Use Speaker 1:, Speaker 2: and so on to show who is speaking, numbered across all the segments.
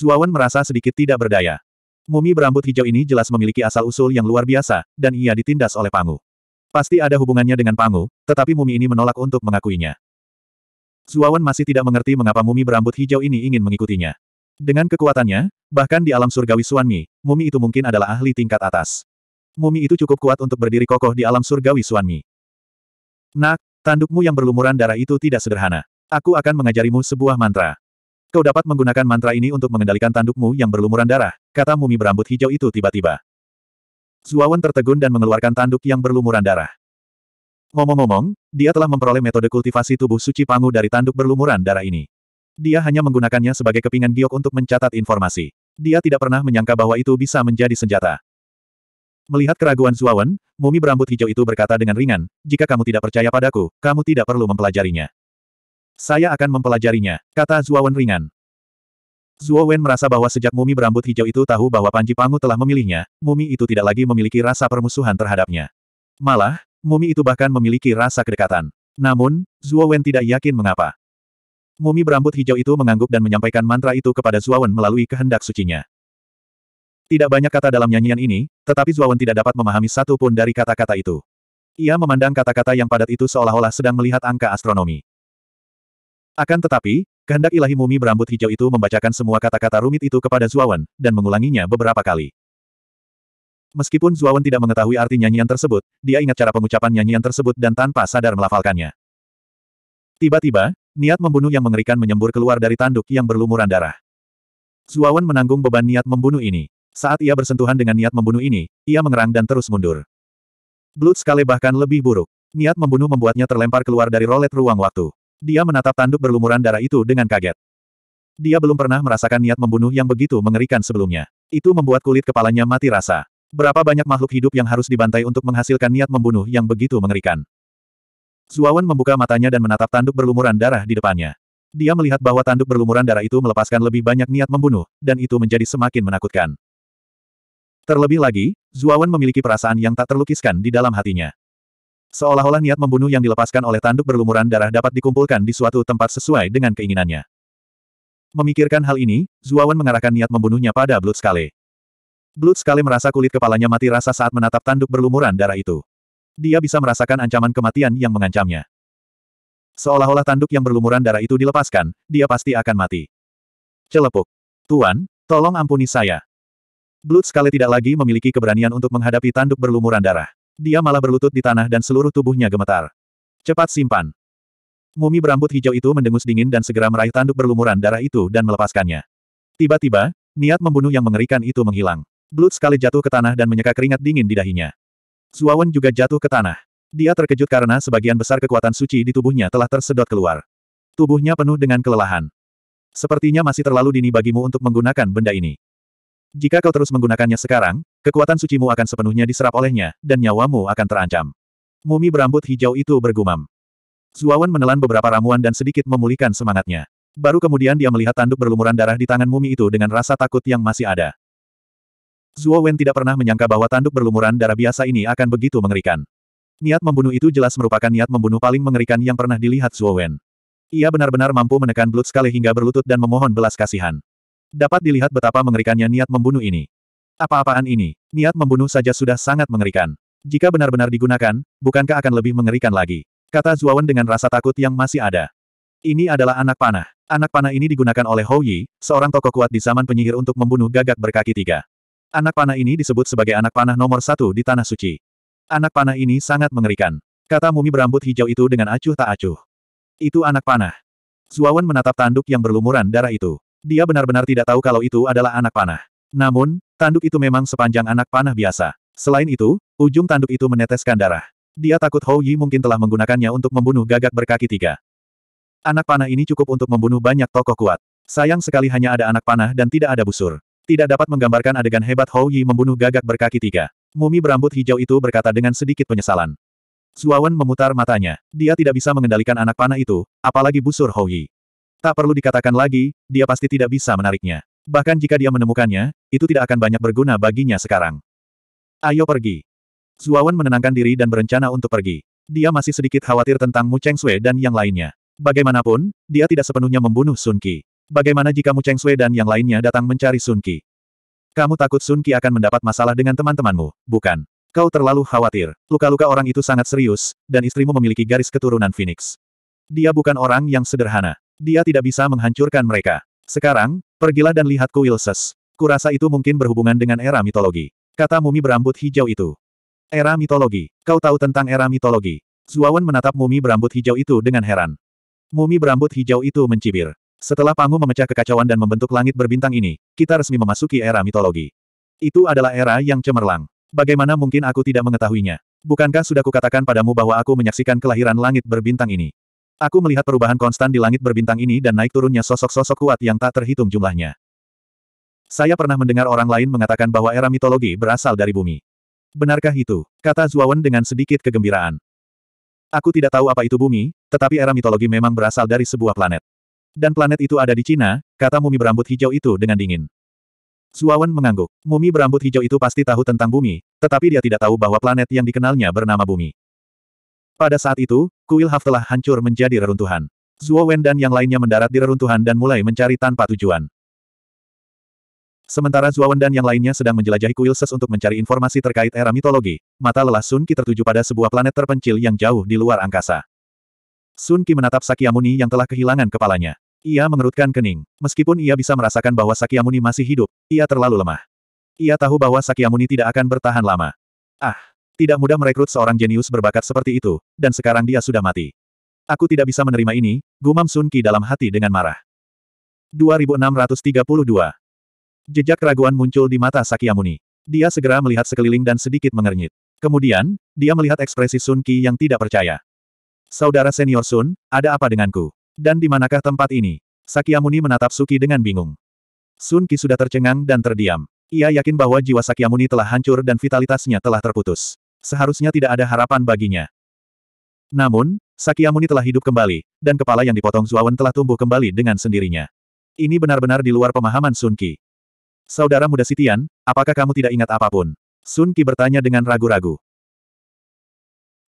Speaker 1: Zuawan merasa sedikit tidak berdaya. Mumi berambut hijau ini jelas memiliki asal-usul yang luar biasa, dan ia ditindas oleh Pangu. Pasti ada hubungannya dengan Pangu, tetapi mumi ini menolak untuk mengakuinya. Zuawan masih tidak mengerti mengapa mumi berambut hijau ini ingin mengikutinya. Dengan kekuatannya, bahkan di alam surgawi Suanmi, mumi itu mungkin adalah ahli tingkat atas. Mumi itu cukup kuat untuk berdiri kokoh di alam surgawi Suanmi. Nak, tandukmu yang berlumuran darah itu tidak sederhana. Aku akan mengajarimu sebuah mantra. Kau dapat menggunakan mantra ini untuk mengendalikan tandukmu yang berlumuran darah, kata mumi berambut hijau itu tiba-tiba. Zuawan tertegun dan mengeluarkan tanduk yang berlumuran darah. Ngomong-ngomong, dia telah memperoleh metode kultivasi tubuh suci pangu dari tanduk berlumuran darah ini. Dia hanya menggunakannya sebagai kepingan giok untuk mencatat informasi. Dia tidak pernah menyangka bahwa itu bisa menjadi senjata. Melihat keraguan Zuawan, mumi berambut hijau itu berkata dengan ringan, jika kamu tidak percaya padaku, kamu tidak perlu mempelajarinya. Saya akan mempelajarinya, kata Zuo Wen ringan. Zuo Wen merasa bahwa sejak mumi berambut hijau itu tahu bahwa Panji Pangu telah memilihnya, mumi itu tidak lagi memiliki rasa permusuhan terhadapnya. Malah, mumi itu bahkan memiliki rasa kedekatan. Namun, Zuo Wen tidak yakin mengapa. Mumi berambut hijau itu mengangguk dan menyampaikan mantra itu kepada Zuo Wen melalui kehendak sucinya. Tidak banyak kata dalam nyanyian ini, tetapi Zuo Wen tidak dapat memahami satu pun dari kata-kata itu. Ia memandang kata-kata yang padat itu seolah-olah sedang melihat angka astronomi. Akan tetapi, kehendak ilahi mumi berambut hijau itu membacakan semua kata-kata rumit itu kepada Zuawan, dan mengulanginya beberapa kali. Meskipun Zuawan tidak mengetahui arti nyanyian tersebut, dia ingat cara pengucapan nyanyian tersebut dan tanpa sadar melafalkannya. Tiba-tiba, niat membunuh yang mengerikan menyembur keluar dari tanduk yang berlumuran darah. Zuawan menanggung beban niat membunuh ini. Saat ia bersentuhan dengan niat membunuh ini, ia mengerang dan terus mundur. Blood sekali bahkan lebih buruk. Niat membunuh membuatnya terlempar keluar dari rolet ruang waktu. Dia menatap tanduk berlumuran darah itu dengan kaget. Dia belum pernah merasakan niat membunuh yang begitu mengerikan sebelumnya. Itu membuat kulit kepalanya mati rasa. Berapa banyak makhluk hidup yang harus dibantai untuk menghasilkan niat membunuh yang begitu mengerikan. Zuawan membuka matanya dan menatap tanduk berlumuran darah di depannya. Dia melihat bahwa tanduk berlumuran darah itu melepaskan lebih banyak niat membunuh, dan itu menjadi semakin menakutkan. Terlebih lagi, Zuawan memiliki perasaan yang tak terlukiskan di dalam hatinya. Seolah-olah niat membunuh yang dilepaskan oleh tanduk berlumuran darah dapat dikumpulkan di suatu tempat sesuai dengan keinginannya. Memikirkan hal ini, Zuawan mengarahkan niat membunuhnya pada Blood Blood Skale merasa kulit kepalanya mati rasa saat menatap tanduk berlumuran darah itu. Dia bisa merasakan ancaman kematian yang mengancamnya. Seolah-olah tanduk yang berlumuran darah itu dilepaskan, dia pasti akan mati. Celepuk. Tuan, tolong ampuni saya. Blood Skale tidak lagi memiliki keberanian untuk menghadapi tanduk berlumuran darah. Dia malah berlutut di tanah dan seluruh tubuhnya gemetar. Cepat simpan. Mumi berambut hijau itu mendengus dingin dan segera meraih tanduk berlumuran darah itu dan melepaskannya. Tiba-tiba, niat membunuh yang mengerikan itu menghilang. Blood sekali jatuh ke tanah dan menyeka keringat dingin di dahinya. Zuawan juga jatuh ke tanah. Dia terkejut karena sebagian besar kekuatan suci di tubuhnya telah tersedot keluar. Tubuhnya penuh dengan kelelahan. Sepertinya masih terlalu dini bagimu untuk menggunakan benda ini. Jika kau terus menggunakannya sekarang, kekuatan sucimu akan sepenuhnya diserap olehnya, dan nyawamu akan terancam. Mumi berambut hijau itu bergumam. Zuawan menelan beberapa ramuan dan sedikit memulihkan semangatnya. Baru kemudian dia melihat tanduk berlumuran darah di tangan mumi itu dengan rasa takut yang masih ada. Zuo Wen tidak pernah menyangka bahwa tanduk berlumuran darah biasa ini akan begitu mengerikan. Niat membunuh itu jelas merupakan niat membunuh paling mengerikan yang pernah dilihat Zuo Wen. Ia benar-benar mampu menekan Blood sekali hingga berlutut dan memohon belas kasihan. Dapat dilihat betapa mengerikannya niat membunuh ini. Apa-apaan ini, niat membunuh saja sudah sangat mengerikan. Jika benar-benar digunakan, bukankah akan lebih mengerikan lagi? Kata Zuawan dengan rasa takut yang masih ada. Ini adalah anak panah. Anak panah ini digunakan oleh Hou Yi, seorang tokoh kuat di zaman penyihir untuk membunuh gagak berkaki tiga. Anak panah ini disebut sebagai anak panah nomor satu di Tanah Suci. Anak panah ini sangat mengerikan. Kata mumi berambut hijau itu dengan acuh tak acuh. Itu anak panah. Zuawan menatap tanduk yang berlumuran darah itu. Dia benar-benar tidak tahu kalau itu adalah anak panah. Namun, tanduk itu memang sepanjang anak panah biasa. Selain itu, ujung tanduk itu meneteskan darah. Dia takut Hou Yi mungkin telah menggunakannya untuk membunuh gagak berkaki tiga. Anak panah ini cukup untuk membunuh banyak tokoh kuat. Sayang sekali hanya ada anak panah dan tidak ada busur. Tidak dapat menggambarkan adegan hebat Hou Yi membunuh gagak berkaki tiga. Mumi berambut hijau itu berkata dengan sedikit penyesalan. Zuawan memutar matanya. Dia tidak bisa mengendalikan anak panah itu, apalagi busur Hou Yi. Tak perlu dikatakan lagi, dia pasti tidak bisa menariknya. Bahkan jika dia menemukannya, itu tidak akan banyak berguna baginya sekarang. Ayo pergi. Zuawan menenangkan diri dan berencana untuk pergi. Dia masih sedikit khawatir tentang Mu Cheng Sui dan yang lainnya. Bagaimanapun, dia tidak sepenuhnya membunuh Sun Qi. Bagaimana jika Mu Cheng Sui dan yang lainnya datang mencari Sun Qi? Kamu takut Sun Qi akan mendapat masalah dengan teman-temanmu, bukan? Kau terlalu khawatir. Luka-luka orang itu sangat serius, dan istrimu memiliki garis keturunan Phoenix. Dia bukan orang yang sederhana. Dia tidak bisa menghancurkan mereka. Sekarang, pergilah dan lihat kuil ses. Kurasa itu mungkin berhubungan dengan era mitologi. Kata mumi berambut hijau itu. Era mitologi. Kau tahu tentang era mitologi. Zuawan menatap mumi berambut hijau itu dengan heran. Mumi berambut hijau itu mencibir. Setelah Pangu memecah kekacauan dan membentuk langit berbintang ini, kita resmi memasuki era mitologi. Itu adalah era yang cemerlang. Bagaimana mungkin aku tidak mengetahuinya? Bukankah sudah kukatakan padamu bahwa aku menyaksikan kelahiran langit berbintang ini? Aku melihat perubahan konstan di langit berbintang ini dan naik turunnya sosok-sosok kuat yang tak terhitung jumlahnya. Saya pernah mendengar orang lain mengatakan bahwa era mitologi berasal dari bumi. Benarkah itu? Kata Zuawan dengan sedikit kegembiraan. Aku tidak tahu apa itu bumi, tetapi era mitologi memang berasal dari sebuah planet. Dan planet itu ada di Cina, kata mumi berambut hijau itu dengan dingin. Zuawan mengangguk. Mumi berambut hijau itu pasti tahu tentang bumi, tetapi dia tidak tahu bahwa planet yang dikenalnya bernama bumi. Pada saat itu, kuil Haf telah hancur menjadi reruntuhan. Zhuo Wen dan yang lainnya mendarat di reruntuhan dan mulai mencari tanpa tujuan. Sementara Zhuo Wen dan yang lainnya sedang menjelajahi kuil Ses untuk mencari informasi terkait era mitologi, mata lelah Sun Ki tertuju pada sebuah planet terpencil yang jauh di luar angkasa. Sun Ki menatap Sakyamuni yang telah kehilangan kepalanya. Ia mengerutkan kening. Meskipun ia bisa merasakan bahwa Sakyamuni masih hidup, ia terlalu lemah. Ia tahu bahwa Sakyamuni tidak akan bertahan lama. Ah! Tidak mudah merekrut seorang jenius berbakat seperti itu, dan sekarang dia sudah mati. Aku tidak bisa menerima ini, gumam Sun Qi dalam hati dengan marah. 2632 Jejak keraguan muncul di mata Sakyamuni. Dia segera melihat sekeliling dan sedikit mengernyit. Kemudian, dia melihat ekspresi Sun Qi yang tidak percaya. Saudara senior Sun, ada apa denganku? Dan di manakah tempat ini? Sakyamuni menatap Suki dengan bingung. Sun Qi sudah tercengang dan terdiam. Ia yakin bahwa jiwa Sakyamuni telah hancur dan vitalitasnya telah terputus seharusnya tidak ada harapan baginya. Namun, Sakyamuni telah hidup kembali, dan kepala yang dipotong Zuawan telah tumbuh kembali dengan sendirinya. Ini benar-benar di luar pemahaman Sun Qi. Saudara muda Sitian, apakah kamu tidak ingat apapun? Sun Qi bertanya dengan ragu-ragu.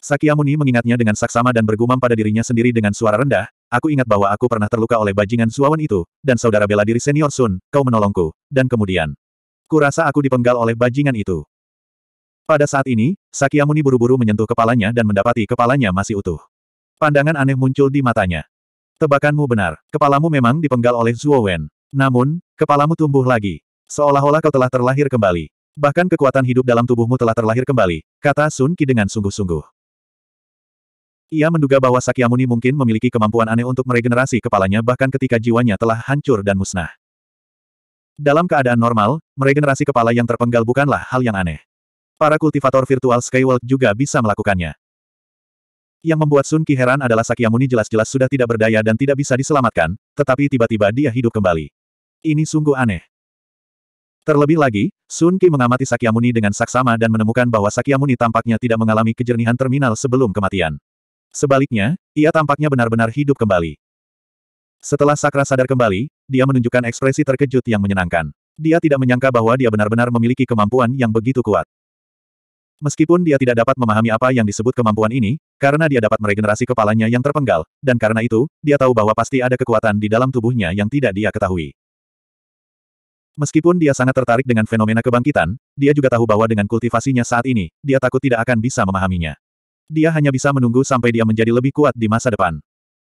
Speaker 1: Sakyamuni mengingatnya dengan saksama dan bergumam pada dirinya sendiri dengan suara rendah, aku ingat bahwa aku pernah terluka oleh bajingan Zuawan itu, dan saudara bela diri senior Sun, kau menolongku, dan kemudian. Kurasa aku dipenggal oleh bajingan itu. Pada saat ini, Sakyamuni buru-buru menyentuh kepalanya dan mendapati kepalanya masih utuh. Pandangan aneh muncul di matanya. Tebakanmu benar, kepalamu memang dipenggal oleh Zhuo Wen. Namun, kepalamu tumbuh lagi. Seolah-olah kau telah terlahir kembali. Bahkan kekuatan hidup dalam tubuhmu telah terlahir kembali, kata Sun Qi dengan sungguh-sungguh. Ia menduga bahwa Sakyamuni mungkin memiliki kemampuan aneh untuk meregenerasi kepalanya bahkan ketika jiwanya telah hancur dan musnah. Dalam keadaan normal, meregenerasi kepala yang terpenggal bukanlah hal yang aneh. Para kultivator virtual Skyworld juga bisa melakukannya. Yang membuat Sun Qi heran adalah Sakyamuni jelas-jelas sudah tidak berdaya dan tidak bisa diselamatkan, tetapi tiba-tiba dia hidup kembali. Ini sungguh aneh. Terlebih lagi, Sun Qi mengamati Sakyamuni dengan saksama dan menemukan bahwa Sakyamuni tampaknya tidak mengalami kejernihan terminal sebelum kematian. Sebaliknya, ia tampaknya benar-benar hidup kembali. Setelah Sakra sadar kembali, dia menunjukkan ekspresi terkejut yang menyenangkan. Dia tidak menyangka bahwa dia benar-benar memiliki kemampuan yang begitu kuat. Meskipun dia tidak dapat memahami apa yang disebut kemampuan ini, karena dia dapat meregenerasi kepalanya yang terpenggal, dan karena itu, dia tahu bahwa pasti ada kekuatan di dalam tubuhnya yang tidak dia ketahui. Meskipun dia sangat tertarik dengan fenomena kebangkitan, dia juga tahu bahwa dengan kultivasinya saat ini, dia takut tidak akan bisa memahaminya. Dia hanya bisa menunggu sampai dia menjadi lebih kuat di masa depan.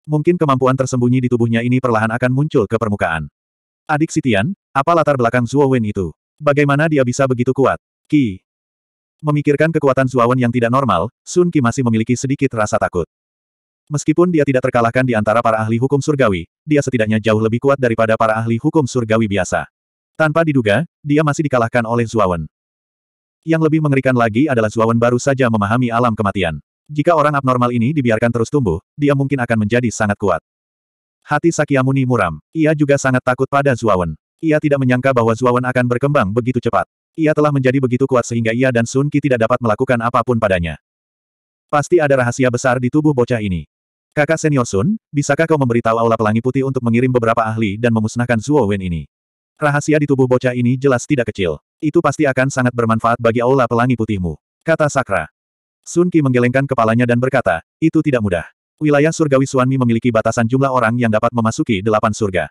Speaker 1: Mungkin kemampuan tersembunyi di tubuhnya ini perlahan akan muncul ke permukaan. Adik Sitian, apa latar belakang Zhuo Wen itu? Bagaimana dia bisa begitu kuat? Ki, Memikirkan kekuatan Zuawan yang tidak normal, Sun Qi masih memiliki sedikit rasa takut. Meskipun dia tidak terkalahkan di antara para ahli hukum surgawi, dia setidaknya jauh lebih kuat daripada para ahli hukum surgawi biasa. Tanpa diduga, dia masih dikalahkan oleh Zuawan. Yang lebih mengerikan lagi adalah Zuawan baru saja memahami alam kematian. Jika orang abnormal ini dibiarkan terus tumbuh, dia mungkin akan menjadi sangat kuat. Hati Sakyamuni muram. Ia juga sangat takut pada Zuawan. Ia tidak menyangka bahwa Zuawan akan berkembang begitu cepat. Ia telah menjadi begitu kuat sehingga ia dan Sun Qi tidak dapat melakukan apapun padanya. Pasti ada rahasia besar di tubuh bocah ini. Kakak senior Sun, bisakah kau memberitahu Aula Pelangi Putih untuk mengirim beberapa ahli dan memusnahkan Zuo Wen ini? Rahasia di tubuh bocah ini jelas tidak kecil. Itu pasti akan sangat bermanfaat bagi Aula Pelangi Putihmu. Kata Sakra. Sun Qi menggelengkan kepalanya dan berkata, itu tidak mudah. Wilayah surgawi Suanmi memiliki batasan jumlah orang yang dapat memasuki delapan surga.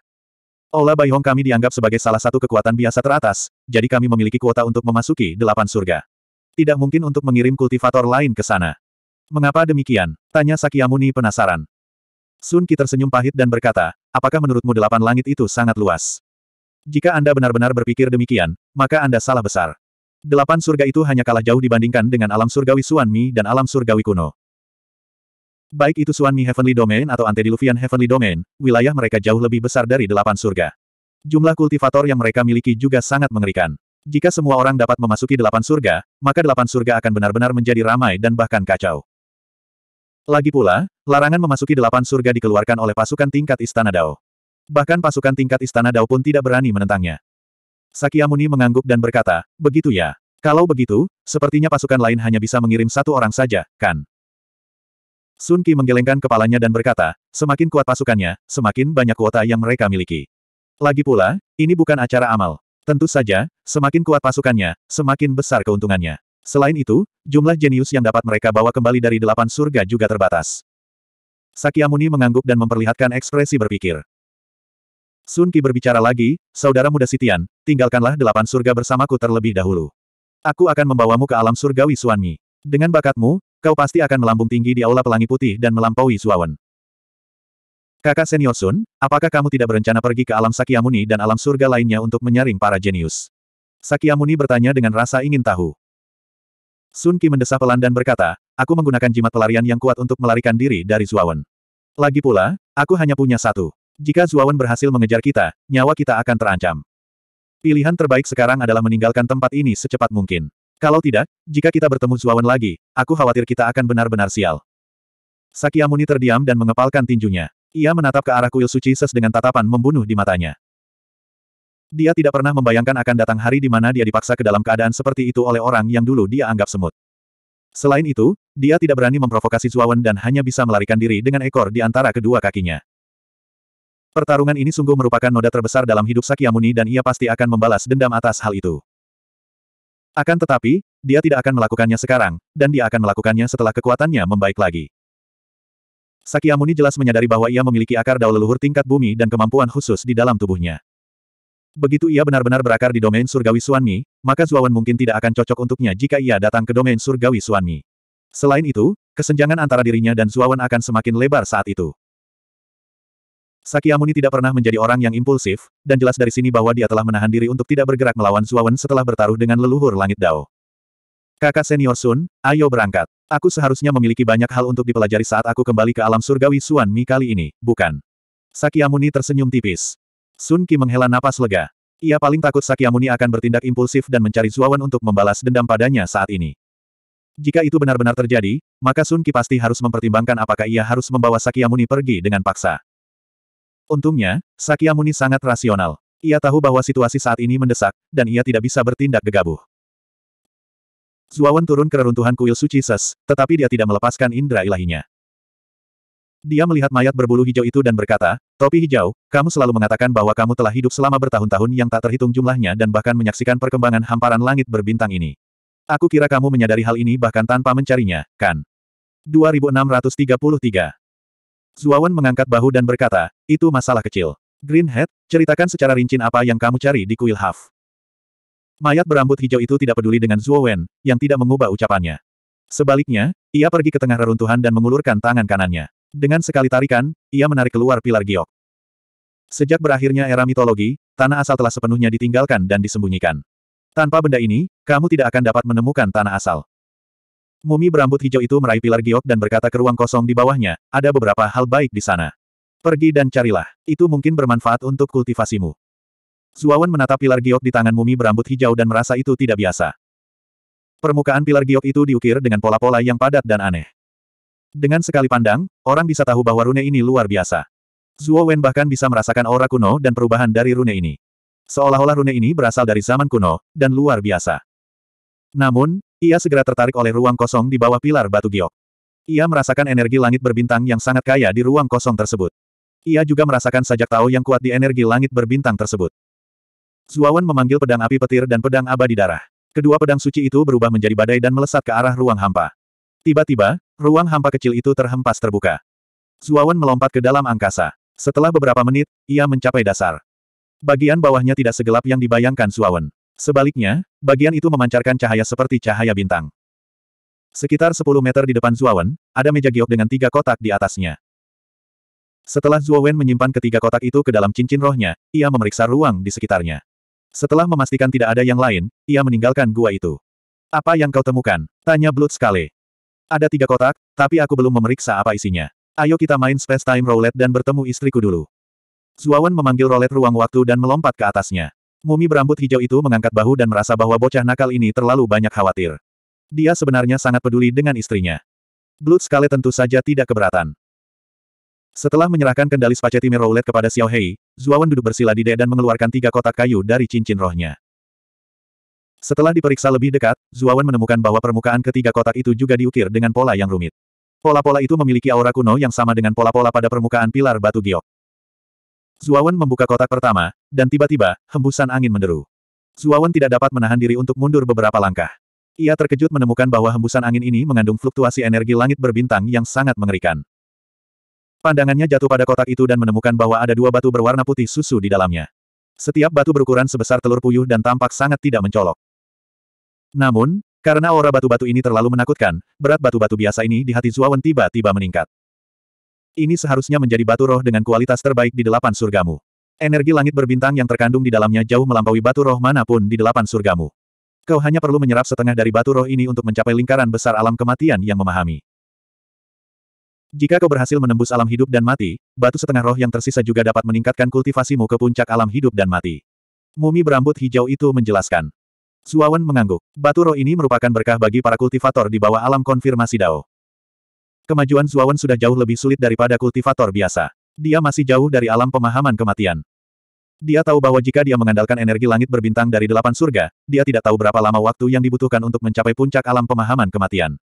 Speaker 1: Aula Hong kami dianggap sebagai salah satu kekuatan biasa teratas, jadi kami memiliki kuota untuk memasuki delapan surga. Tidak mungkin untuk mengirim kultivator lain ke sana. Mengapa demikian? Tanya Sakyamuni penasaran. Sun Ki tersenyum pahit dan berkata, apakah menurutmu delapan langit itu sangat luas? Jika Anda benar-benar berpikir demikian, maka Anda salah besar. Delapan surga itu hanya kalah jauh dibandingkan dengan alam surgawi Suanmi dan alam surgawi kuno. Baik itu Suanmi Heavenly Domain atau Antediluvian Heavenly Domain, wilayah mereka jauh lebih besar dari delapan surga. Jumlah kultivator yang mereka miliki juga sangat mengerikan. Jika semua orang dapat memasuki delapan surga, maka delapan surga akan benar-benar menjadi ramai dan bahkan kacau. Lagi pula, larangan memasuki delapan surga dikeluarkan oleh pasukan tingkat Istana Dao. Bahkan pasukan tingkat Istana Dao pun tidak berani menentangnya. Sakyamuni mengangguk dan berkata, begitu ya. Kalau begitu, sepertinya pasukan lain hanya bisa mengirim satu orang saja, kan? Sun Qi menggelengkan kepalanya dan berkata, semakin kuat pasukannya, semakin banyak kuota yang mereka miliki. Lagi pula, ini bukan acara amal. Tentu saja, semakin kuat pasukannya, semakin besar keuntungannya. Selain itu, jumlah jenius yang dapat mereka bawa kembali dari delapan surga juga terbatas. Sakyamuni mengangguk dan memperlihatkan ekspresi berpikir. Sun Qi berbicara lagi, saudara muda Sitian, tinggalkanlah delapan surga bersamaku terlebih dahulu. Aku akan membawamu ke alam surgawi Suanmi. Dengan bakatmu, Kau pasti akan melambung tinggi di Aula Pelangi Putih dan melampaui Zuawan. Kakak Senior Sun, apakah kamu tidak berencana pergi ke alam Sakyamuni dan alam surga lainnya untuk menyaring para jenius? Sakyamuni bertanya dengan rasa ingin tahu. Sun Qi mendesah pelan dan berkata, aku menggunakan jimat pelarian yang kuat untuk melarikan diri dari Zuawan. Lagi pula, aku hanya punya satu. Jika Zuawan berhasil mengejar kita, nyawa kita akan terancam. Pilihan terbaik sekarang adalah meninggalkan tempat ini secepat mungkin. Kalau tidak, jika kita bertemu Zuawan lagi, aku khawatir kita akan benar-benar sial. Sakyamuni terdiam dan mengepalkan tinjunya. Ia menatap ke arah kuil suci ses dengan tatapan membunuh di matanya. Dia tidak pernah membayangkan akan datang hari di mana dia dipaksa ke dalam keadaan seperti itu oleh orang yang dulu dia anggap semut. Selain itu, dia tidak berani memprovokasi Zuawan dan hanya bisa melarikan diri dengan ekor di antara kedua kakinya. Pertarungan ini sungguh merupakan noda terbesar dalam hidup Sakyamuni dan ia pasti akan membalas dendam atas hal itu. Akan tetapi, dia tidak akan melakukannya sekarang, dan dia akan melakukannya setelah kekuatannya membaik lagi. Sakyamuni jelas menyadari bahwa ia memiliki akar dao leluhur tingkat bumi dan kemampuan khusus di dalam tubuhnya. Begitu ia benar-benar berakar di domain surgawi Suanmi, maka Zuawan mungkin tidak akan cocok untuknya jika ia datang ke domain surgawi Suanmi. Selain itu, kesenjangan antara dirinya dan Zuawan akan semakin lebar saat itu. Sakyamuni tidak pernah menjadi orang yang impulsif, dan jelas dari sini bahwa dia telah menahan diri untuk tidak bergerak melawan Zuawan setelah bertaruh dengan leluhur langit Dao. Kakak senior Sun, ayo berangkat. Aku seharusnya memiliki banyak hal untuk dipelajari saat aku kembali ke alam surgawi Suan Mi kali ini, bukan? Sakyamuni tersenyum tipis. Sun Ki menghela napas lega. Ia paling takut Sakyamuni akan bertindak impulsif dan mencari Zuawan untuk membalas dendam padanya saat ini. Jika itu benar-benar terjadi, maka Sun Ki pasti harus mempertimbangkan apakah ia harus membawa Sakyamuni pergi dengan paksa. Untungnya, Sakyamuni sangat rasional. Ia tahu bahwa situasi saat ini mendesak, dan ia tidak bisa bertindak gegabah. Zuawan turun ke reruntuhan kuil suci Ses, tetapi dia tidak melepaskan indera ilahinya. Dia melihat mayat berbulu hijau itu dan berkata, Topi hijau, kamu selalu mengatakan bahwa kamu telah hidup selama bertahun-tahun yang tak terhitung jumlahnya dan bahkan menyaksikan perkembangan hamparan langit berbintang ini. Aku kira kamu menyadari hal ini bahkan tanpa mencarinya, kan? 2633 Zuawan mengangkat bahu dan berkata, itu masalah kecil. Green Hat, ceritakan secara rincin apa yang kamu cari di kuil Haf. Mayat berambut hijau itu tidak peduli dengan Zuowen, yang tidak mengubah ucapannya. Sebaliknya, ia pergi ke tengah reruntuhan dan mengulurkan tangan kanannya. Dengan sekali tarikan, ia menarik keluar pilar giok. Sejak berakhirnya era mitologi, tanah asal telah sepenuhnya ditinggalkan dan disembunyikan. Tanpa benda ini, kamu tidak akan dapat menemukan tanah asal. Mumi berambut hijau itu meraih pilar giok dan berkata ke ruang kosong di bawahnya, ada beberapa hal baik di sana. Pergi dan carilah, itu mungkin bermanfaat untuk kultivasimu. Zuawan menatap pilar giok di tangan mumi berambut hijau dan merasa itu tidak biasa. Permukaan pilar giok itu diukir dengan pola-pola yang padat dan aneh. Dengan sekali pandang, orang bisa tahu bahwa rune ini luar biasa. Zuo bahkan bisa merasakan aura kuno dan perubahan dari rune ini. Seolah-olah rune ini berasal dari zaman kuno, dan luar biasa. Namun, ia segera tertarik oleh ruang kosong di bawah pilar batu giok. Ia merasakan energi langit berbintang yang sangat kaya di ruang kosong tersebut. Ia juga merasakan sajak tahu yang kuat di energi langit berbintang tersebut. Zuawan memanggil pedang api petir dan pedang abadi darah. Kedua pedang suci itu berubah menjadi badai dan melesat ke arah ruang hampa. Tiba-tiba, ruang hampa kecil itu terhempas terbuka. Zuawan melompat ke dalam angkasa. Setelah beberapa menit, ia mencapai dasar. Bagian bawahnya tidak segelap yang dibayangkan Zuawan. Sebaliknya, bagian itu memancarkan cahaya seperti cahaya bintang. Sekitar 10 meter di depan Zuawan, ada meja giok dengan tiga kotak di atasnya. Setelah Zuowen menyimpan ketiga kotak itu ke dalam cincin rohnya, ia memeriksa ruang di sekitarnya. Setelah memastikan tidak ada yang lain, ia meninggalkan gua itu. Apa yang kau temukan? Tanya Blood sekali. Ada tiga kotak, tapi aku belum memeriksa apa isinya. Ayo kita main space time roulette dan bertemu istriku dulu. Zuawan memanggil roulette ruang waktu dan melompat ke atasnya. Mumi berambut hijau itu mengangkat bahu dan merasa bahwa bocah nakal ini terlalu banyak khawatir. Dia sebenarnya sangat peduli dengan istrinya. Blood Scale tentu saja tidak keberatan. Setelah menyerahkan kendali spacetime roulette kepada Xiao Hei, Zuawan duduk bersila di dan mengeluarkan tiga kotak kayu dari cincin rohnya. Setelah diperiksa lebih dekat, Zuawan menemukan bahwa permukaan ketiga kotak itu juga diukir dengan pola yang rumit. Pola-pola itu memiliki aura kuno yang sama dengan pola-pola pada permukaan pilar batu giok. Zuawan membuka kotak pertama, dan tiba-tiba, hembusan angin menderu. Zuawan tidak dapat menahan diri untuk mundur beberapa langkah. Ia terkejut menemukan bahwa hembusan angin ini mengandung fluktuasi energi langit berbintang yang sangat mengerikan. Pandangannya jatuh pada kotak itu dan menemukan bahwa ada dua batu berwarna putih susu di dalamnya. Setiap batu berukuran sebesar telur puyuh dan tampak sangat tidak mencolok. Namun, karena aura batu-batu ini terlalu menakutkan, berat batu-batu biasa ini di hati Zuawan tiba-tiba meningkat. Ini seharusnya menjadi batu roh dengan kualitas terbaik di delapan surgamu. Energi langit berbintang yang terkandung di dalamnya jauh melampaui batu roh manapun di delapan surgamu. Kau hanya perlu menyerap setengah dari batu roh ini untuk mencapai lingkaran besar alam kematian yang memahami. Jika kau berhasil menembus alam hidup dan mati, batu setengah roh yang tersisa juga dapat meningkatkan kultivasimu ke puncak alam hidup dan mati. Mumi berambut hijau itu menjelaskan. Suawan mengangguk. Batu roh ini merupakan berkah bagi para kultivator di bawah alam konfirmasi Dao. Kemajuan Suawan sudah jauh lebih sulit daripada kultivator biasa. Dia masih jauh dari alam pemahaman kematian. Dia tahu bahwa jika dia mengandalkan energi langit berbintang dari delapan surga, dia tidak tahu berapa lama waktu yang dibutuhkan untuk mencapai puncak alam pemahaman kematian.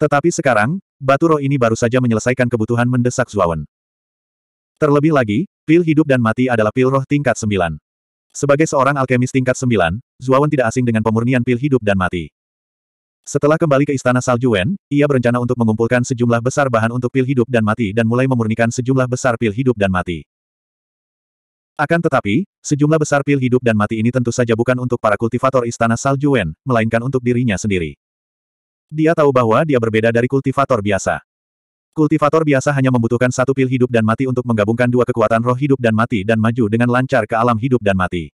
Speaker 1: Tetapi sekarang, batu roh ini baru saja menyelesaikan kebutuhan mendesak Zuawan. Terlebih lagi, pil hidup dan mati adalah pil roh tingkat sembilan. Sebagai seorang alkemis tingkat sembilan, Zuawan tidak asing dengan pemurnian pil hidup dan mati. Setelah kembali ke Istana Saljuwen, ia berencana untuk mengumpulkan sejumlah besar bahan untuk pil hidup dan mati dan mulai memurnikan sejumlah besar pil hidup dan mati. Akan tetapi, sejumlah besar pil hidup dan mati ini tentu saja bukan untuk para kultivator Istana Salju melainkan untuk dirinya sendiri. Dia tahu bahwa dia berbeda dari kultivator biasa. Kultivator biasa hanya membutuhkan satu pil hidup dan mati untuk menggabungkan dua kekuatan roh hidup dan mati dan maju dengan lancar ke alam hidup dan mati.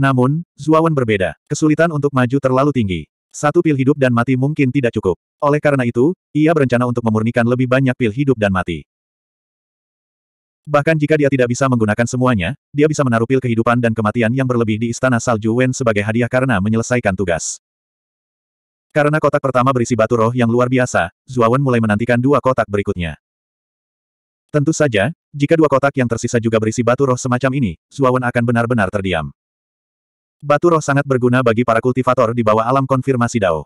Speaker 1: Namun, Zuawan berbeda. Kesulitan untuk maju terlalu tinggi. Satu pil hidup dan mati mungkin tidak cukup. Oleh karena itu, ia berencana untuk memurnikan lebih banyak pil hidup dan mati. Bahkan jika dia tidak bisa menggunakan semuanya, dia bisa menaruh pil kehidupan dan kematian yang berlebih di Istana Salju Wen sebagai hadiah karena menyelesaikan tugas. Karena kotak pertama berisi batu roh yang luar biasa, Zuawan mulai menantikan dua kotak berikutnya. Tentu saja, jika dua kotak yang tersisa juga berisi batu roh semacam ini, Zuawan akan benar-benar terdiam. Batu roh sangat berguna bagi para kultivator di bawah alam konfirmasi Dao.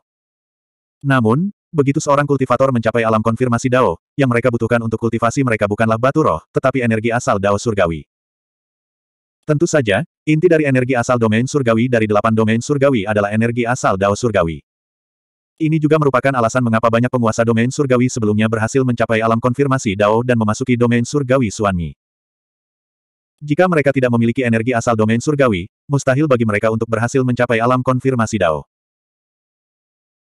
Speaker 1: Namun, Begitu seorang kultivator mencapai alam konfirmasi Dao, yang mereka butuhkan untuk kultivasi mereka bukanlah batu roh, tetapi energi asal Dao surgawi. Tentu saja, inti dari energi asal domain surgawi dari delapan domain surgawi adalah energi asal Dao surgawi. Ini juga merupakan alasan mengapa banyak penguasa domain surgawi sebelumnya berhasil mencapai alam konfirmasi Dao dan memasuki domain surgawi Suanmi. Jika mereka tidak memiliki energi asal domain surgawi, mustahil bagi mereka untuk berhasil mencapai alam konfirmasi Dao.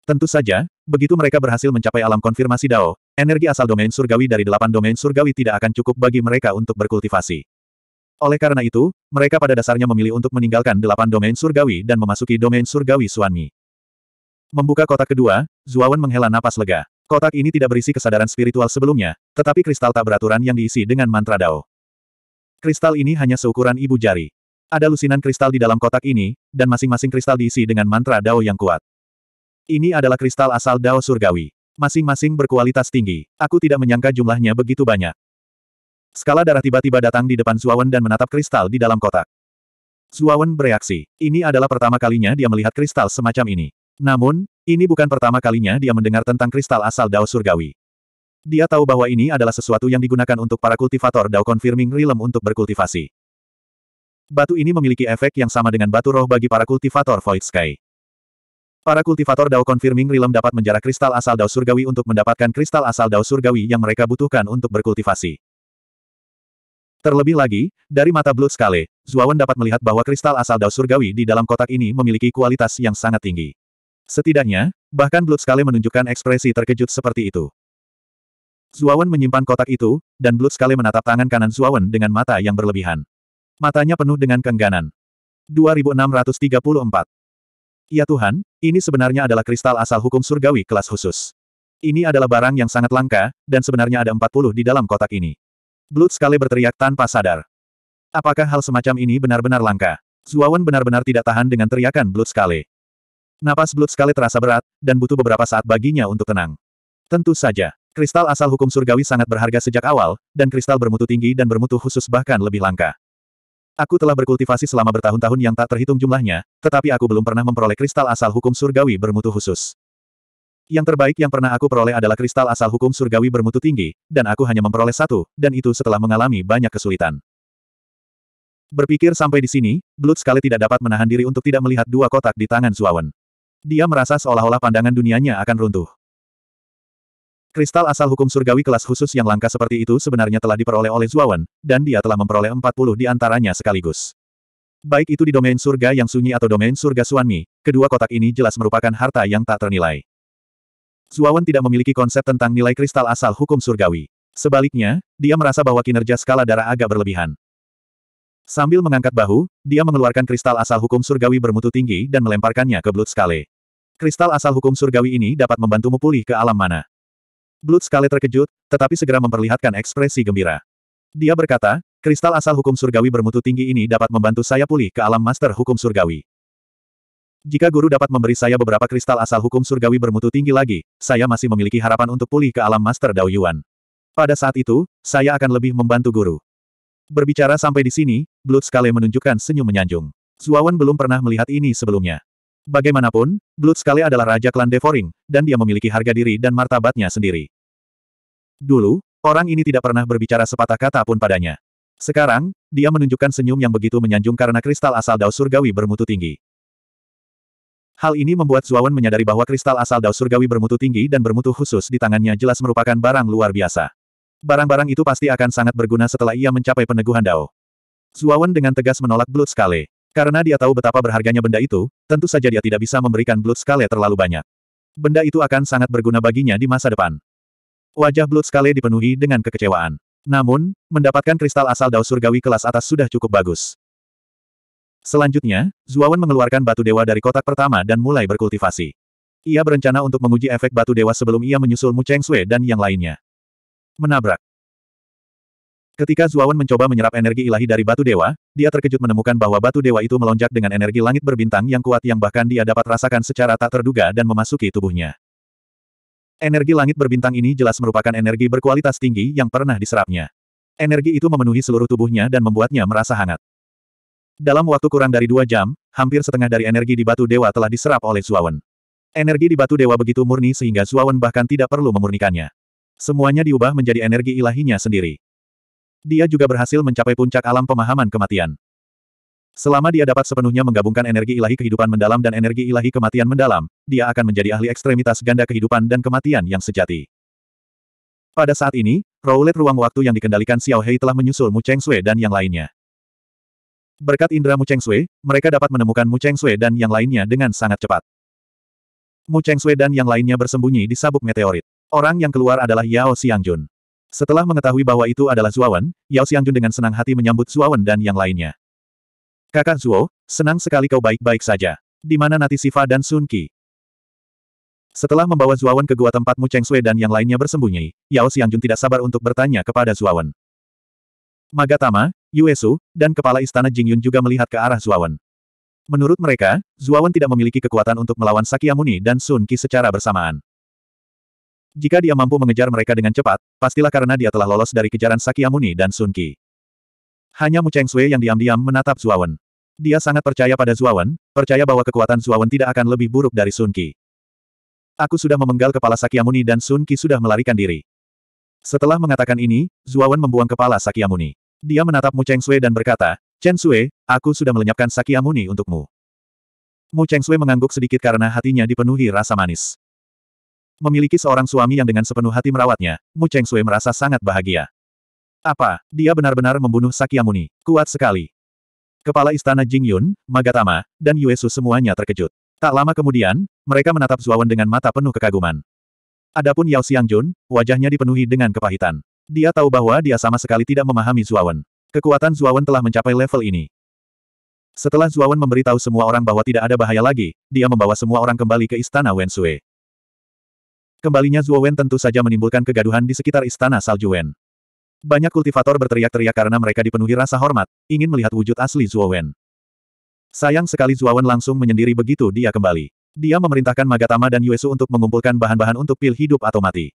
Speaker 1: Tentu saja, begitu mereka berhasil mencapai alam konfirmasi Dao, energi asal domain surgawi dari delapan domain surgawi tidak akan cukup bagi mereka untuk berkultivasi. Oleh karena itu, mereka pada dasarnya memilih untuk meninggalkan delapan domain surgawi dan memasuki domain surgawi Suanmi. Membuka kotak kedua, Zuawan menghela napas lega. Kotak ini tidak berisi kesadaran spiritual sebelumnya, tetapi kristal tak beraturan yang diisi dengan mantra Dao. Kristal ini hanya seukuran ibu jari. Ada lusinan kristal di dalam kotak ini, dan masing-masing kristal diisi dengan mantra Dao yang kuat. Ini adalah kristal asal Dao Surgawi. Masing-masing berkualitas tinggi. Aku tidak menyangka jumlahnya begitu banyak. Skala darah tiba-tiba datang di depan Zuawan dan menatap kristal di dalam kotak. Zuawan bereaksi. Ini adalah pertama kalinya dia melihat kristal semacam ini. Namun, ini bukan pertama kalinya dia mendengar tentang kristal asal Dao Surgawi. Dia tahu bahwa ini adalah sesuatu yang digunakan untuk para kultivator Dao Confirming Realm untuk berkultivasi. Batu ini memiliki efek yang sama dengan batu roh bagi para kultivator Void Sky. Para kultivator Dao Confirming Realm dapat menjarah kristal asal Dao Surgawi untuk mendapatkan kristal asal Dao Surgawi yang mereka butuhkan untuk berkultivasi. Terlebih lagi, dari mata Blood Scale, Zuawan dapat melihat bahwa kristal asal Dao Surgawi di dalam kotak ini memiliki kualitas yang sangat tinggi. Setidaknya, bahkan Blood Scale menunjukkan ekspresi terkejut seperti itu. Zuawan menyimpan kotak itu, dan Blood Scale menatap tangan kanan Zuawan dengan mata yang berlebihan. Matanya penuh dengan kengganan. 2634 Ya Tuhan, ini sebenarnya adalah kristal asal hukum surgawi kelas khusus. Ini adalah barang yang sangat langka, dan sebenarnya ada 40 di dalam kotak ini. Blood sekali berteriak tanpa sadar. Apakah hal semacam ini benar-benar langka? Zuawan benar-benar tidak tahan dengan teriakan Blood sekali. Napas Blood sekali terasa berat, dan butuh beberapa saat baginya untuk tenang. Tentu saja, kristal asal hukum surgawi sangat berharga sejak awal, dan kristal bermutu tinggi dan bermutu khusus bahkan lebih langka. Aku telah berkultivasi selama bertahun-tahun yang tak terhitung jumlahnya, tetapi aku belum pernah memperoleh kristal asal hukum surgawi bermutu khusus. Yang terbaik yang pernah aku peroleh adalah kristal asal hukum surgawi bermutu tinggi, dan aku hanya memperoleh satu, dan itu setelah mengalami banyak kesulitan. Berpikir sampai di sini, Blood sekali tidak dapat menahan diri untuk tidak melihat dua kotak di tangan Zuawan. Dia merasa seolah-olah pandangan dunianya akan runtuh. Kristal asal hukum surgawi kelas khusus yang langka seperti itu sebenarnya telah diperoleh oleh Zuawan, dan dia telah memperoleh 40 di antaranya sekaligus. Baik itu di domain surga yang sunyi atau domain surga Suanmi, kedua kotak ini jelas merupakan harta yang tak ternilai. Zuawan tidak memiliki konsep tentang nilai kristal asal hukum surgawi. Sebaliknya, dia merasa bahwa kinerja skala darah agak berlebihan. Sambil mengangkat bahu, dia mengeluarkan kristal asal hukum surgawi bermutu tinggi dan melemparkannya ke Blood Skale. Kristal asal hukum surgawi ini dapat membantumu pulih ke alam mana. Blood Scarlet terkejut, tetapi segera memperlihatkan ekspresi gembira. Dia berkata, kristal asal hukum surgawi bermutu tinggi ini dapat membantu saya pulih ke alam master hukum surgawi. Jika guru dapat memberi saya beberapa kristal asal hukum surgawi bermutu tinggi lagi, saya masih memiliki harapan untuk pulih ke alam master Dao Yuan. Pada saat itu, saya akan lebih membantu guru. Berbicara sampai di sini, Blood Scarlet menunjukkan senyum menyanjung. Zuawan belum pernah melihat ini sebelumnya. Bagaimanapun, Skale adalah raja klan Devoring, dan dia memiliki harga diri dan martabatnya sendiri. Dulu, orang ini tidak pernah berbicara sepatah kata pun padanya. Sekarang, dia menunjukkan senyum yang begitu menyanjung karena kristal asal Dao Surgawi bermutu tinggi. Hal ini membuat Zuawan menyadari bahwa kristal asal Dao Surgawi bermutu tinggi dan bermutu khusus di tangannya jelas merupakan barang luar biasa. Barang-barang itu pasti akan sangat berguna setelah ia mencapai peneguhan Dao. Zuawan dengan tegas menolak Skale. Karena dia tahu betapa berharganya benda itu, tentu saja dia tidak bisa memberikan Blood Scale terlalu banyak. Benda itu akan sangat berguna baginya di masa depan. Wajah Blood Scale dipenuhi dengan kekecewaan. Namun, mendapatkan kristal asal Dao Surgawi kelas atas sudah cukup bagus. Selanjutnya, Zuawan mengeluarkan batu dewa dari kotak pertama dan mulai berkultivasi. Ia berencana untuk menguji efek batu dewa sebelum ia menyusul Mu Cheng Sui dan yang lainnya. Menabrak. Ketika Zuawan mencoba menyerap energi ilahi dari batu dewa, dia terkejut menemukan bahwa batu dewa itu melonjak dengan energi langit berbintang yang kuat yang bahkan dia dapat rasakan secara tak terduga dan memasuki tubuhnya. Energi langit berbintang ini jelas merupakan energi berkualitas tinggi yang pernah diserapnya. Energi itu memenuhi seluruh tubuhnya dan membuatnya merasa hangat. Dalam waktu kurang dari dua jam, hampir setengah dari energi di batu dewa telah diserap oleh Zuawan. Energi di batu dewa begitu murni sehingga Zuawan bahkan tidak perlu memurnikannya. Semuanya diubah menjadi energi ilahinya sendiri. Dia juga berhasil mencapai puncak alam pemahaman kematian. Selama dia dapat sepenuhnya menggabungkan energi ilahi kehidupan mendalam dan energi ilahi kematian mendalam, dia akan menjadi ahli ekstremitas ganda kehidupan dan kematian yang sejati. Pada saat ini, roulet ruang waktu yang dikendalikan Xiao Hei telah menyusul Mu Cheng Sui dan yang lainnya. Berkat indera Mu Cheng Sui, mereka dapat menemukan Mu Cheng Sui dan yang lainnya dengan sangat cepat. Mu Cheng Sui dan yang lainnya bersembunyi di sabuk meteorit. Orang yang keluar adalah Yao Xiangjun. Setelah mengetahui bahwa itu adalah Zuawan, Yao Xiangjun dengan senang hati menyambut Zuawan dan yang lainnya. Kakak Zuo, senang sekali kau baik-baik saja. Di mana Nati Siva dan Sun Qi? Setelah membawa Zuawan ke gua tempat Mu Cheng Sui dan yang lainnya bersembunyi, Yao Xiangjun tidak sabar untuk bertanya kepada Zuawan. Magatama, Yuesu, dan kepala istana Jingyun juga melihat ke arah Zuawan. Menurut mereka, Zuawan tidak memiliki kekuatan untuk melawan Sakyamuni dan Sun Qi secara bersamaan. Jika dia mampu mengejar mereka dengan cepat, pastilah karena dia telah lolos dari kejaran Sakyamuni dan Sun Qi. Hanya Mu Cheng Sui yang diam-diam menatap Zuawan. Dia sangat percaya pada Zuawan, percaya bahwa kekuatan Zuawan tidak akan lebih buruk dari Sun Qi. Aku sudah memenggal kepala Sakyamuni dan Sun Qi sudah melarikan diri. Setelah mengatakan ini, Zuawan membuang kepala Sakyamuni. Dia menatap Mu Cheng Sui dan berkata, Chen Sui, aku sudah melenyapkan Sakyamuni untukmu. Mu Cheng Sui mengangguk sedikit karena hatinya dipenuhi rasa manis. Memiliki seorang suami yang dengan sepenuh hati merawatnya, Mu Cheng Sui merasa sangat bahagia. Apa, dia benar-benar membunuh Sakyamuni, kuat sekali. Kepala istana Jingyun, Magatama, dan Yuesu semuanya terkejut. Tak lama kemudian, mereka menatap Zuawan dengan mata penuh kekaguman. Adapun Yao Xiangjun, wajahnya dipenuhi dengan kepahitan. Dia tahu bahwa dia sama sekali tidak memahami Zuawan. Kekuatan Zuawan telah mencapai level ini. Setelah Zuawan memberitahu semua orang bahwa tidak ada bahaya lagi, dia membawa semua orang kembali ke istana Wen Sui. Kembalinya Zhuo Wen tentu saja menimbulkan kegaduhan di sekitar istana Salju Wen. Banyak kultivator berteriak-teriak karena mereka dipenuhi rasa hormat, ingin melihat wujud asli Zhuo Wen. Sayang sekali Zhuo Wen langsung menyendiri begitu dia kembali. Dia memerintahkan Magatama dan Yuesu untuk mengumpulkan bahan-bahan untuk pil hidup atau mati.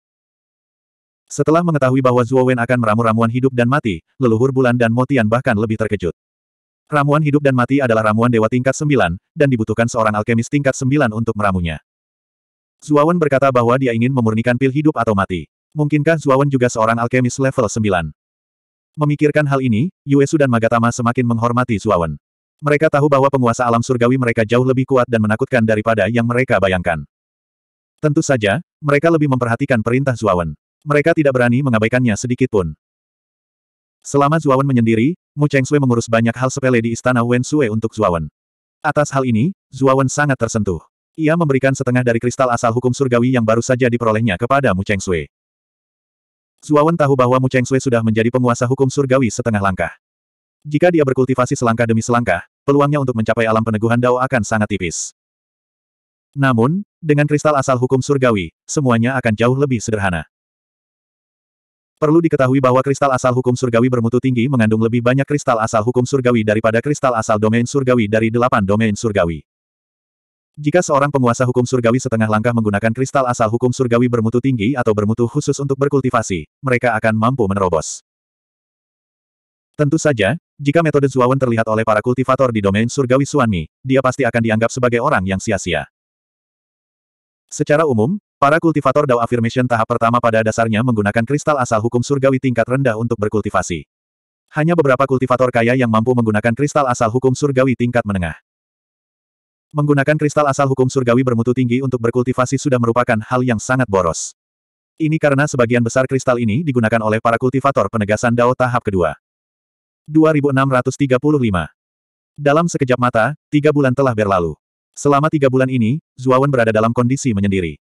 Speaker 1: Setelah mengetahui bahwa Zhuo Wen akan meramu ramuan hidup dan mati, leluhur bulan dan Motian bahkan lebih terkejut. Ramuan hidup dan mati adalah ramuan dewa tingkat sembilan dan dibutuhkan seorang alkemis tingkat sembilan untuk meramunya. Zuawan berkata bahwa dia ingin memurnikan pil hidup atau mati. Mungkinkah Zuawan juga seorang alkemis level 9? Memikirkan hal ini, Yuesu dan Magatama semakin menghormati Zuawan. Mereka tahu bahwa penguasa alam surgawi mereka jauh lebih kuat dan menakutkan daripada yang mereka bayangkan. Tentu saja, mereka lebih memperhatikan perintah Zuawan. Mereka tidak berani mengabaikannya sedikit pun. Selama Zuawan menyendiri, Mu Cheng Sui mengurus banyak hal sepele di istana Wen Sue untuk Zuawan. Atas hal ini, Zuawan sangat tersentuh. Ia memberikan setengah dari kristal asal hukum surgawi yang baru saja diperolehnya kepada Mu Cheng Sui. Zuawan tahu bahwa Mu Cheng Sui sudah menjadi penguasa hukum surgawi setengah langkah. Jika dia berkultivasi selangkah demi selangkah, peluangnya untuk mencapai alam peneguhan Dao akan sangat tipis. Namun, dengan kristal asal hukum surgawi, semuanya akan jauh lebih sederhana. Perlu diketahui bahwa kristal asal hukum surgawi bermutu tinggi mengandung lebih banyak kristal asal hukum surgawi daripada kristal asal domain surgawi dari delapan domain surgawi. Jika seorang penguasa hukum surgawi setengah langkah menggunakan kristal asal hukum surgawi bermutu tinggi atau bermutu khusus untuk berkultivasi, mereka akan mampu menerobos. Tentu saja, jika metode Zuawan terlihat oleh para kultivator di domain surgawi Suanmi, dia pasti akan dianggap sebagai orang yang sia-sia. Secara umum, para kultivator Dao Affirmation tahap pertama pada dasarnya menggunakan kristal asal hukum surgawi tingkat rendah untuk berkultivasi. Hanya beberapa kultivator kaya yang mampu menggunakan kristal asal hukum surgawi tingkat menengah. Menggunakan kristal asal hukum surgawi bermutu tinggi untuk berkultivasi sudah merupakan hal yang sangat boros. Ini karena sebagian besar kristal ini digunakan oleh para kultivator penegasan Dao tahap kedua. 2635 Dalam sekejap mata, tiga bulan telah berlalu. Selama tiga bulan ini, Zuowen berada dalam kondisi menyendiri.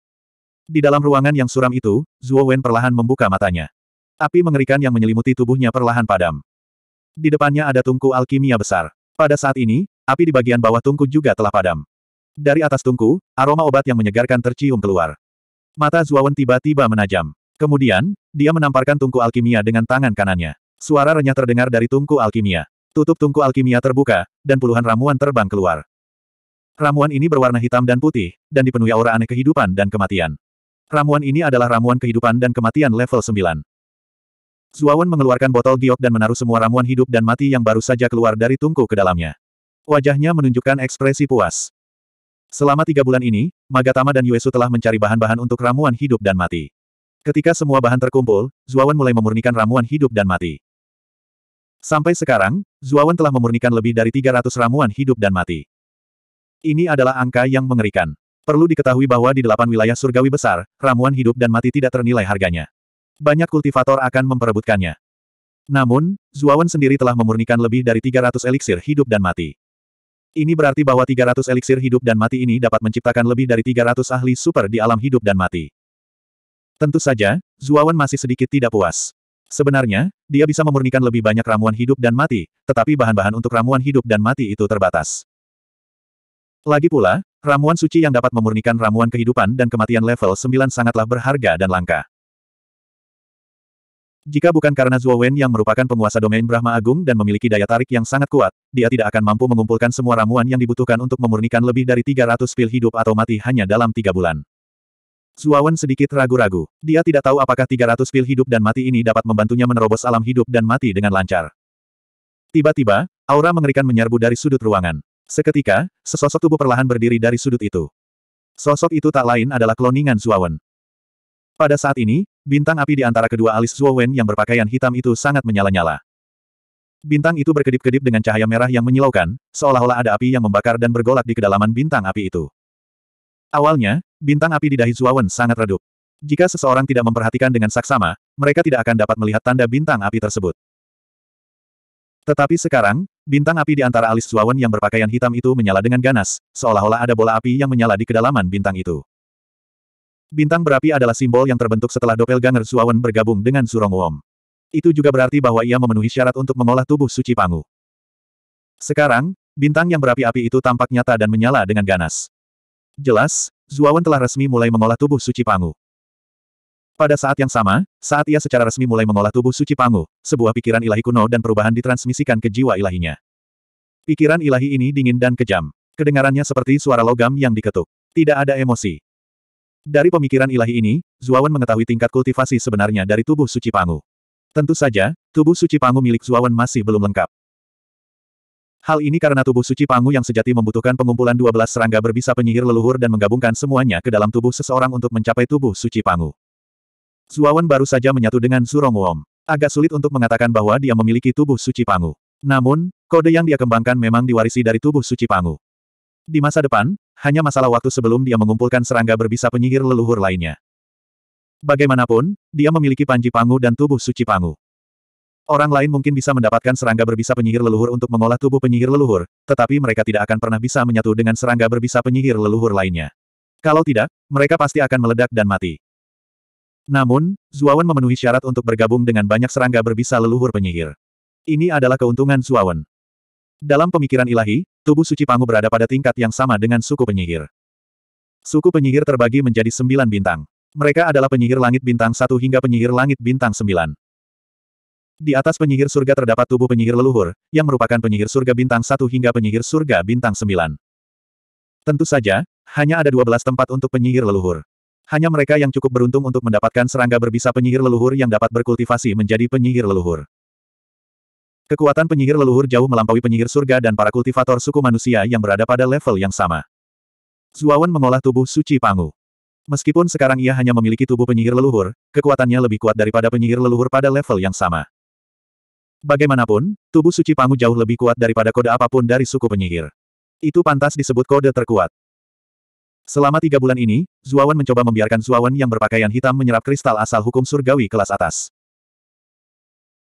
Speaker 1: Di dalam ruangan yang suram itu, Zuowen perlahan membuka matanya. Api mengerikan yang menyelimuti tubuhnya perlahan padam. Di depannya ada tungku alkimia besar. Pada saat ini, api di bagian bawah tungku juga telah padam. Dari atas tungku, aroma obat yang menyegarkan tercium keluar. Mata Zuawan tiba-tiba menajam. Kemudian, dia menamparkan tungku alkimia dengan tangan kanannya. Suara renyah terdengar dari tungku alkimia. Tutup tungku alkimia terbuka, dan puluhan ramuan terbang keluar. Ramuan ini berwarna hitam dan putih, dan dipenuhi aura aneh kehidupan dan kematian. Ramuan ini adalah ramuan kehidupan dan kematian level 9. Zuawan mengeluarkan botol giok dan menaruh semua ramuan hidup dan mati yang baru saja keluar dari tungku ke dalamnya. Wajahnya menunjukkan ekspresi puas. Selama tiga bulan ini, Magatama dan Yuesu telah mencari bahan-bahan untuk ramuan hidup dan mati. Ketika semua bahan terkumpul, Zuawan mulai memurnikan ramuan hidup dan mati. Sampai sekarang, Zuawan telah memurnikan lebih dari 300 ramuan hidup dan mati. Ini adalah angka yang mengerikan. Perlu diketahui bahwa di delapan wilayah surgawi besar, ramuan hidup dan mati tidak ternilai harganya. Banyak kultivator akan memperebutkannya. Namun, Zuawan sendiri telah memurnikan lebih dari 300 eliksir hidup dan mati. Ini berarti bahwa 300 eliksir hidup dan mati ini dapat menciptakan lebih dari 300 ahli super di alam hidup dan mati. Tentu saja, Zuawan masih sedikit tidak puas. Sebenarnya, dia bisa memurnikan lebih banyak ramuan hidup dan mati, tetapi bahan-bahan untuk ramuan hidup dan mati itu terbatas. Lagi pula, ramuan suci yang dapat memurnikan ramuan kehidupan dan kematian level 9 sangatlah berharga dan langka. Jika bukan karena Zuo Wen yang merupakan penguasa domain Brahma Agung dan memiliki daya tarik yang sangat kuat, dia tidak akan mampu mengumpulkan semua ramuan yang dibutuhkan untuk memurnikan lebih dari 300 pil hidup atau mati hanya dalam tiga bulan. Zuo Wen sedikit ragu-ragu. Dia tidak tahu apakah 300 pil hidup dan mati ini dapat membantunya menerobos alam hidup dan mati dengan lancar. Tiba-tiba, aura mengerikan menyerbu dari sudut ruangan. Seketika, sesosok tubuh perlahan berdiri dari sudut itu. Sosok itu tak lain adalah kloningan Wen. Pada saat ini, bintang api di antara kedua alis Zuo Wen yang berpakaian hitam itu sangat menyala-nyala. Bintang itu berkedip-kedip dengan cahaya merah yang menyilaukan, seolah-olah ada api yang membakar dan bergolak di kedalaman bintang api itu. Awalnya, bintang api di dahi Zuo Wen sangat redup. Jika seseorang tidak memperhatikan dengan saksama, mereka tidak akan dapat melihat tanda bintang api tersebut. Tetapi sekarang, bintang api di antara alis Zuo Wen yang berpakaian hitam itu menyala dengan ganas, seolah-olah ada bola api yang menyala di kedalaman bintang itu. Bintang berapi adalah simbol yang terbentuk setelah doppelganger Suawan bergabung dengan Zurong Wom. Itu juga berarti bahwa ia memenuhi syarat untuk mengolah tubuh suci Pangu. Sekarang, bintang yang berapi-api itu tampak nyata dan menyala dengan ganas. Jelas, Zuawan telah resmi mulai mengolah tubuh suci Pangu. Pada saat yang sama, saat ia secara resmi mulai mengolah tubuh suci Pangu, sebuah pikiran ilahi kuno dan perubahan ditransmisikan ke jiwa ilahinya. Pikiran ilahi ini dingin dan kejam. Kedengarannya seperti suara logam yang diketuk. Tidak ada emosi. Dari pemikiran ilahi ini, Zuawan mengetahui tingkat kultivasi sebenarnya dari tubuh suci Pangu. Tentu saja, tubuh suci Pangu milik Zuawan masih belum lengkap. Hal ini karena tubuh suci Pangu yang sejati membutuhkan pengumpulan 12 serangga berbisa penyihir leluhur dan menggabungkan semuanya ke dalam tubuh seseorang untuk mencapai tubuh suci Pangu. Zuawan baru saja menyatu dengan Zurong Agak sulit untuk mengatakan bahwa dia memiliki tubuh suci Pangu. Namun, kode yang dia kembangkan memang diwarisi dari tubuh suci Pangu. Di masa depan, hanya masalah waktu sebelum dia mengumpulkan serangga berbisa penyihir leluhur lainnya. Bagaimanapun, dia memiliki panji pangu dan tubuh suci pangu. Orang lain mungkin bisa mendapatkan serangga berbisa penyihir leluhur untuk mengolah tubuh penyihir leluhur, tetapi mereka tidak akan pernah bisa menyatu dengan serangga berbisa penyihir leluhur lainnya. Kalau tidak, mereka pasti akan meledak dan mati. Namun, Zuawan memenuhi syarat untuk bergabung dengan banyak serangga berbisa leluhur penyihir. Ini adalah keuntungan Zuawan. Dalam pemikiran ilahi, tubuh suci Pangu berada pada tingkat yang sama dengan suku penyihir. Suku penyihir terbagi menjadi sembilan bintang. Mereka adalah penyihir langit bintang satu hingga penyihir langit bintang sembilan. Di atas penyihir surga terdapat tubuh penyihir leluhur, yang merupakan penyihir surga bintang satu hingga penyihir surga bintang sembilan. Tentu saja, hanya ada dua belas tempat untuk penyihir leluhur. Hanya mereka yang cukup beruntung untuk mendapatkan serangga berbisa penyihir leluhur yang dapat berkultivasi menjadi penyihir leluhur. Kekuatan penyihir leluhur jauh melampaui penyihir surga dan para kultivator suku manusia yang berada pada level yang sama. Zuawan mengolah tubuh suci Pangu. Meskipun sekarang ia hanya memiliki tubuh penyihir leluhur, kekuatannya lebih kuat daripada penyihir leluhur pada level yang sama. Bagaimanapun, tubuh suci Pangu jauh lebih kuat daripada kode apapun dari suku penyihir. Itu pantas disebut kode terkuat. Selama tiga bulan ini, Zuawan mencoba membiarkan Zuawan yang berpakaian hitam menyerap kristal asal hukum surgawi kelas atas.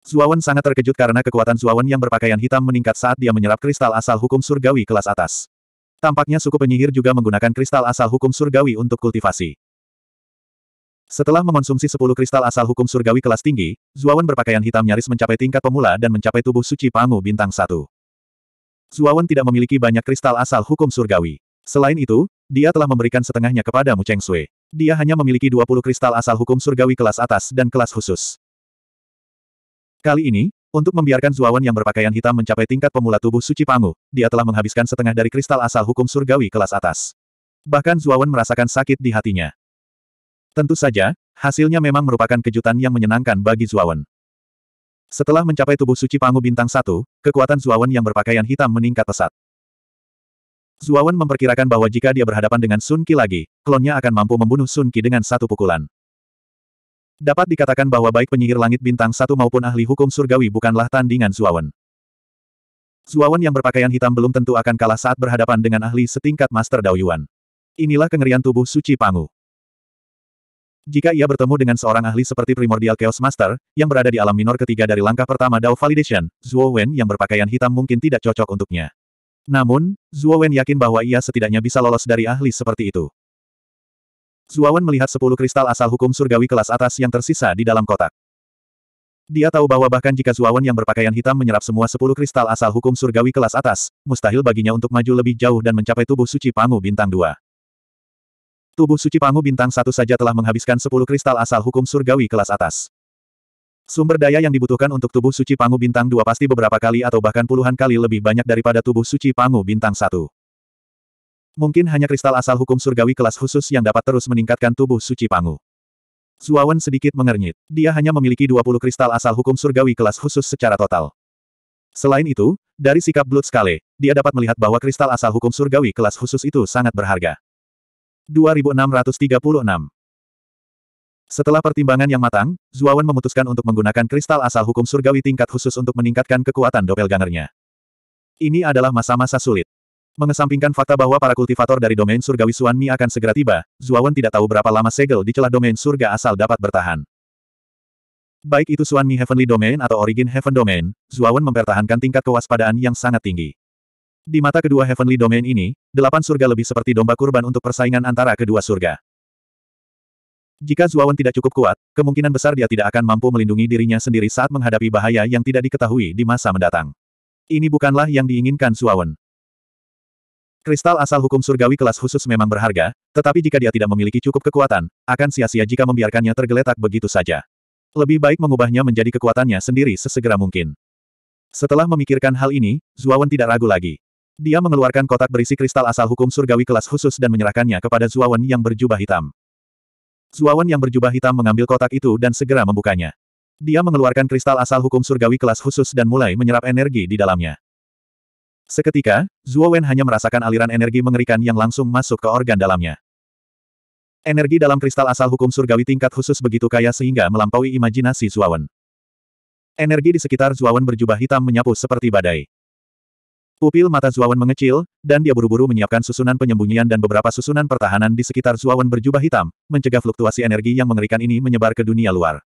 Speaker 1: Zuawan sangat terkejut karena kekuatan Zuawan yang berpakaian hitam meningkat saat dia menyerap kristal asal hukum surgawi kelas atas. Tampaknya suku penyihir juga menggunakan kristal asal hukum surgawi untuk kultivasi. Setelah mengonsumsi 10 kristal asal hukum surgawi kelas tinggi, Zuawan berpakaian hitam nyaris mencapai tingkat pemula dan mencapai tubuh suci Pangu bintang satu. Zuawan tidak memiliki banyak kristal asal hukum surgawi. Selain itu, dia telah memberikan setengahnya kepada Mu Cheng Sui. Dia hanya memiliki 20 kristal asal hukum surgawi kelas atas dan kelas khusus. Kali ini, untuk membiarkan Zuawan yang berpakaian hitam mencapai tingkat pemula tubuh suci Pangu, dia telah menghabiskan setengah dari kristal asal hukum surgawi kelas atas. Bahkan Zuawan merasakan sakit di hatinya. Tentu saja, hasilnya memang merupakan kejutan yang menyenangkan bagi Zuawan. Setelah mencapai tubuh suci Pangu bintang satu, kekuatan Zuawan yang berpakaian hitam meningkat pesat. Zuawan memperkirakan bahwa jika dia berhadapan dengan Sun Qi lagi, klonnya akan mampu membunuh Sun Qi dengan satu pukulan. Dapat dikatakan bahwa baik penyihir langit bintang satu maupun ahli hukum surgawi bukanlah tandingan Zuawan. Zuawan yang berpakaian hitam belum tentu akan kalah saat berhadapan dengan ahli setingkat Master Dao Inilah kengerian tubuh suci Pangu. Jika ia bertemu dengan seorang ahli seperti Primordial Chaos Master, yang berada di alam minor ketiga dari langkah pertama Dao Validation, Zuo yang berpakaian hitam mungkin tidak cocok untuknya. Namun, Zuo yakin bahwa ia setidaknya bisa lolos dari ahli seperti itu. Zuawan melihat sepuluh kristal asal hukum surgawi kelas atas yang tersisa di dalam kotak. Dia tahu bahwa bahkan jika Zuawan yang berpakaian hitam menyerap semua sepuluh kristal asal hukum surgawi kelas atas, mustahil baginya untuk maju lebih jauh dan mencapai tubuh suci Pangu Bintang dua. Tubuh suci Pangu Bintang satu saja telah menghabiskan sepuluh kristal asal hukum surgawi kelas atas. Sumber daya yang dibutuhkan untuk tubuh suci Pangu Bintang dua pasti beberapa kali atau bahkan puluhan kali lebih banyak daripada tubuh suci Pangu Bintang satu. Mungkin hanya kristal asal hukum surgawi kelas khusus yang dapat terus meningkatkan tubuh suci Pangu. Zuawan sedikit mengernyit. Dia hanya memiliki 20 kristal asal hukum surgawi kelas khusus secara total. Selain itu, dari sikap Blood Scale, dia dapat melihat bahwa kristal asal hukum surgawi kelas khusus itu sangat berharga. 2636 Setelah pertimbangan yang matang, Zuawan memutuskan untuk menggunakan kristal asal hukum surgawi tingkat khusus untuk meningkatkan kekuatan doppelgangernya. Ini adalah masa-masa sulit. Mengesampingkan fakta bahwa para kultivator dari domain surgawi Mi akan segera tiba, Zuawan tidak tahu berapa lama segel di celah domain surga asal dapat bertahan. Baik itu Suan Mi Heavenly Domain atau Origin Heaven Domain, Zuawan mempertahankan tingkat kewaspadaan yang sangat tinggi. Di mata kedua Heavenly Domain ini, delapan surga lebih seperti domba kurban untuk persaingan antara kedua surga. Jika Zuawan tidak cukup kuat, kemungkinan besar dia tidak akan mampu melindungi dirinya sendiri saat menghadapi bahaya yang tidak diketahui di masa mendatang. Ini bukanlah yang diinginkan Zuawan. Kristal asal hukum surgawi kelas khusus memang berharga, tetapi jika dia tidak memiliki cukup kekuatan, akan sia-sia jika membiarkannya tergeletak begitu saja. Lebih baik mengubahnya menjadi kekuatannya sendiri sesegera mungkin. Setelah memikirkan hal ini, Zuawan tidak ragu lagi. Dia mengeluarkan kotak berisi kristal asal hukum surgawi kelas khusus dan menyerahkannya kepada Zuawan yang berjubah hitam. Zuawan yang berjubah hitam mengambil kotak itu dan segera membukanya. Dia mengeluarkan kristal asal hukum surgawi kelas khusus dan mulai menyerap energi di dalamnya. Seketika, Zuo Wen hanya merasakan aliran energi mengerikan yang langsung masuk ke organ dalamnya. Energi dalam kristal asal hukum surgawi tingkat khusus begitu kaya sehingga melampaui imajinasi Zuo Wen. Energi di sekitar Zuo Wen berjubah hitam menyapu seperti badai. Pupil mata Zuo Wen mengecil, dan dia buru-buru menyiapkan susunan penyembunyian dan beberapa susunan pertahanan di sekitar Zuo Wen berjubah hitam, mencegah fluktuasi energi yang mengerikan ini menyebar ke dunia luar.